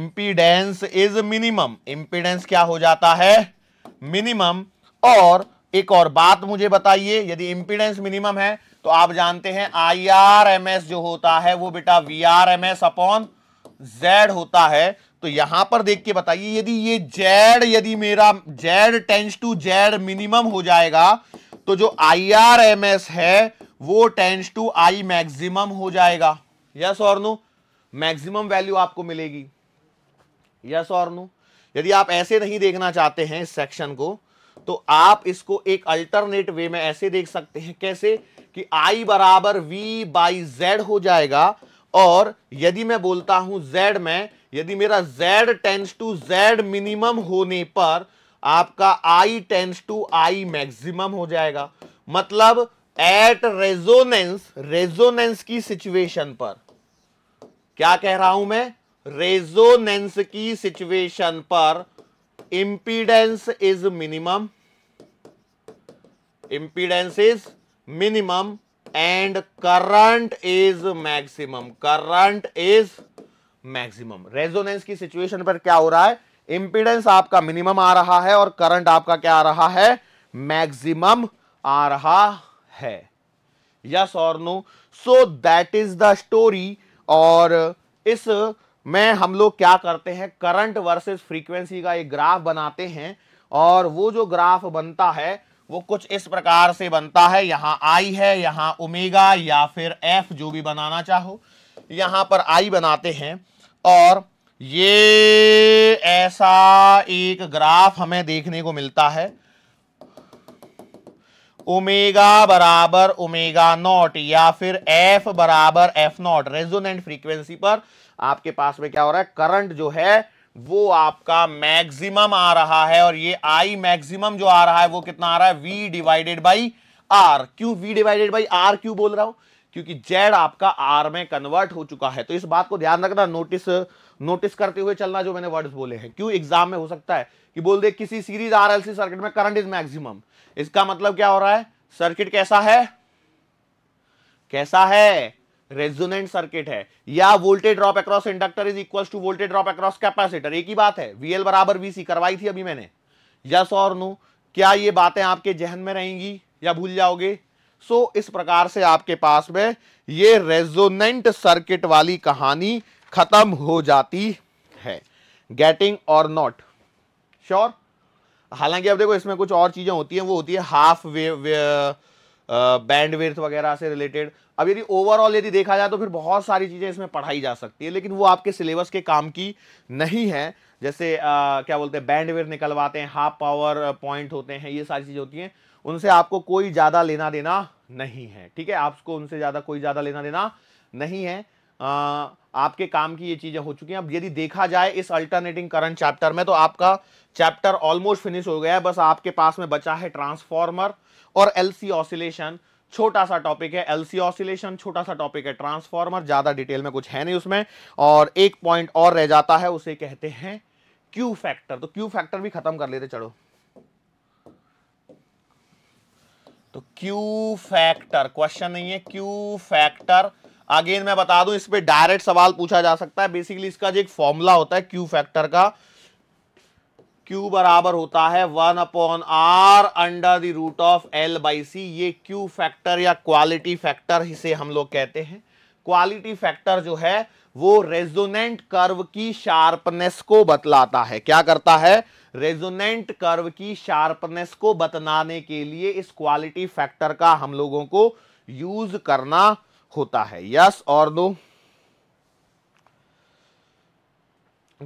इंपीडेंस इज मिनिमम इंपीडेंस क्या हो जाता है मिनिमम और एक और बात मुझे बताइए यदि इंपीडेंस मिनिमम है तो आप जानते हैं आई आर एम एस जो होता है वो बेटा V R M S upon Z होता है तो यहां पर देख के बताइए यदि ये जेड यदि मेरा Z tends to Z minimum हो जाएगा तो जो आई आर एम एस है वो टेंस टू आई मैक्सिमम हो जाएगा यस और नो मैक्सिमम वैल्यू आपको मिलेगी यस और नो यदि आप ऐसे नहीं देखना चाहते हैं इस सेक्शन को तो आप इसको एक अल्टरनेट वे में ऐसे देख सकते हैं कैसे कि I बराबर V बाई जेड हो जाएगा और यदि मैं बोलता हूं Z में यदि मेरा Z tends to Z minimum होने पर आपका I tends to I maximum हो जाएगा मतलब एट रेजोनेंस रेजोनेंस की सिचुएशन पर क्या कह रहा हूं मैं रेजोनेंस की सिचुएशन पर impedance is minimum impedance is minimum and current is maximum current is maximum resonance की सिचुएशन पर क्या हो रहा है इंपीडेंस आपका मिनिमम आ रहा है और करंट आपका क्या आ रहा है मैक्सिमम आ रहा है यस और no so that is the story और इस में हम लोग क्या करते हैं करंट वर्सेस फ्रीक्वेंसी का एक ग्राफ बनाते हैं और वो जो ग्राफ बनता है वो कुछ इस प्रकार से बनता है यहाँ आई है यहाँ ओमेगा या फिर एफ जो भी बनाना चाहो यहाँ पर आई बनाते हैं और ये ऐसा एक ग्राफ हमें देखने को मिलता है ओमेगा बराबर ओमेगा नॉट या फिर एफ बराबर एफ नॉट रेजोनेंट फ्रीक्वेंसी पर आपके पास में क्या हो रहा है करंट जो है वो आपका मैक्सिमम आ रहा है और ये आई मैक्सिमम जो आ रहा है वो कितना आ रहा है वी डिवाइडेड बाई आर क्यों वी डिवाइडेड बाई आर क्यों बोल रहा हूं क्योंकि जेड आपका आर में कन्वर्ट हो चुका है तो इस बात को ध्यान रखना नोटिस नोटिस करते हुए चलना जो मैंने वर्ड्स बोले हैं क्यों एग्जाम में हो सकता है कि बोल दे किसी सीरीज आरएलसी सर्किट में करंट इज मैक्सिमम इसका मतलब क्या हो रहा है सर्किट कैसा है कैसा है रेजोनेंट सर्किट है या voltage drop across inductor is equal to voltage drop across capacitor एक ही बात है वीएल बराबर वीसी करवाई थी अभी मैंने यस और नो क्या ये बातें आपके जहन में रहेंगी या भूल जाओगे सो so, इस प्रकार से आपके पास में ये रेजोनेंट सर्किट वाली कहानी खत्म हो जाती है गेटिंग और नॉट श्योर हालांकि अब देखो इसमें कुछ और चीज़ें होती हैं वो होती है हाफ वे, बैंड वगैरह से रिलेटेड अब यदि ओवरऑल यदि देखा जाए तो फिर बहुत सारी चीज़ें इसमें पढ़ाई जा सकती है लेकिन वो आपके सिलेबस के काम की नहीं है जैसे आ, क्या बोलते हैं बैंड निकलवाते हैं हाफ पावर पॉइंट होते हैं ये सारी चीज़ें होती हैं उनसे आपको कोई ज़्यादा लेना देना नहीं है ठीक है आपको उनसे ज़्यादा कोई ज़्यादा लेना देना नहीं है आ, आपके काम की ये चीज़ें हो चुकी हैं अब यदि देखा जाए इस अल्टरनेटिंग करंट चैप्टर में तो आपका चैप्टर ऑलमोस्ट फिनिश हो गया है बस आपके पास में बचा है ट्रांसफॉर्मर और एलसी ऑसिलेशन छोटा सा टॉपिक है एलसी ऑसिलेशन छोटा सा टॉपिक है ट्रांसफॉर्मर ज़्यादा डिटेल में कुछ है नहीं उसमें और एक पॉइंट और रह जाता है उसे कहते हैं क्यू फैक्टर तो क्यू फैक्टर भी खत्म कर लेते चलो तो क्यू फैक्टर क्वेश्चन नहीं है क्यू फैक्टर अगेन मैं बता दूं इस पर डायरेक्ट सवाल पूछा जा सकता है बेसिकली इसका जो एक फॉर्मूला होता है क्यू फैक्टर का क्यू बराबर होता है one upon R under the root of L by C ये क्यू फैक्टर या क्वालिटी फैक्टर इसे हम लोग कहते हैं क्वालिटी फैक्टर जो है वो रेजोनेंट कर्व की शार्पनेस को बतलाता है क्या करता है रेजोनेंट कर्व की शार्पनेस को बतलाने के लिए इस क्वालिटी फैक्टर का हम लोगों को यूज करना होता है यस और दो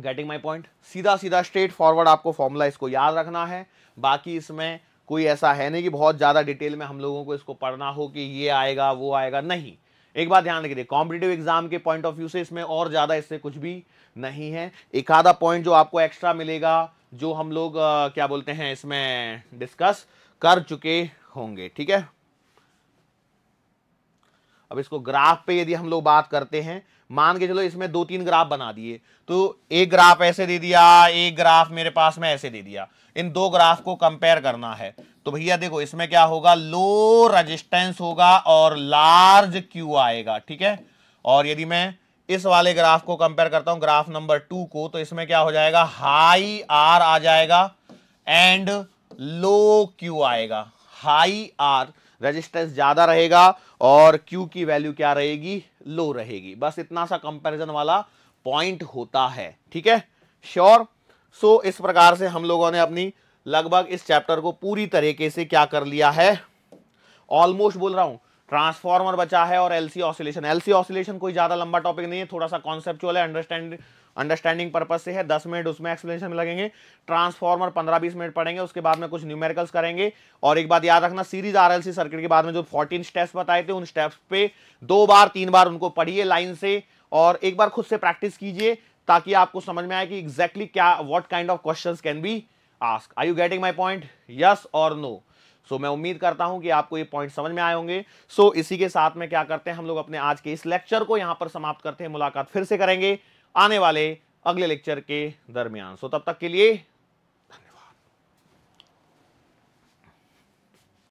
गेटिंग माई पॉइंट सीधा सीधा स्ट्रेट फॉरवर्ड आपको फॉर्मूला इसको याद रखना है बाकी इसमें कोई ऐसा है नहीं कि बहुत ज़्यादा डिटेल में हम लोगों को इसको पढ़ना हो कि ये आएगा वो आएगा नहीं एक बात ध्यान रखिए कॉम्पिटेटिव एग्जाम के पॉइंट ऑफ व्यू से इसमें और ज़्यादा इससे कुछ भी नहीं है एक आधा पॉइंट जो आपको एक्स्ट्रा मिलेगा जो हम लोग आ, क्या बोलते हैं इसमें डिस्कस कर चुके होंगे ठीक है अब इसको ग्राफ पे यदि हम लोग बात करते हैं मान के चलो इसमें दो तीन ग्राफ बना दिए तो एक ग्राफ ऐसे दे दिया एक ग्राफ मेरे पास में ऐसे दे दिया इन दो ग्राफ को कंपेयर करना है तो भैया देखो इसमें क्या होगा लो रजिस्टेंस होगा और लार्ज क्यू आएगा ठीक है और यदि मैं इस वाले ग्राफ को कंपेयर करता हूं ग्राफ नंबर टू को तो इसमें क्या हो जाएगा हाई आर आ जाएगा एंड लो क्यू आएगा हाई आर रेजिस्टेंस ज्यादा रहेगा और क्यू की वैल्यू क्या रहेगी लो रहेगी बस इतना सा कंपैरिजन वाला पॉइंट होता है ठीक है श्योर सो इस प्रकार से हम लोगों ने अपनी लगभग इस चैप्टर को पूरी तरीके से क्या कर लिया है ऑलमोस्ट बोल रहा हूं ट्रांसफॉर्मर बचा है और एलसी ऑसिलेशन एलसी ऑसिलेशन कोई ज़्यादा लंबा टॉपिक नहीं है थोड़ा सा कॉन्सेप्चुअल है अंडरस्टैंड अंडरस्टैंडिंग पर्पज से है दस मिनट उसमें एक्सप्लेनेशन में लगेंगे ट्रांसफॉर्मर पंद्रह बीस मिनट पढ़ेंगे उसके बाद में कुछ न्यूमेरिकल्स करेंगे और एक बात याद रखना सीरीज आर सर्किट के बाद में जो फोर्टीन स्टेप्स बताए थे उन स्टेप्स पे दो बार तीन बार उनको पढ़िए लाइन से और एक बार खुद से प्रैक्टिस कीजिए ताकि आपको समझ में आए कि एग्जैक्टली exactly क्या what kind of question can be ask I you getting my point yes और नो सो so, मैं उम्मीद करता हूं कि आपको ये पॉइंट समझ में आए होंगे सो so, इसी के साथ में क्या करते हैं हम लोग अपने आज के इस लेक्चर को यहां पर समाप्त करते हैं मुलाकात फिर से करेंगे आने वाले अगले लेक्चर के दरमियान सो तब तक के लिए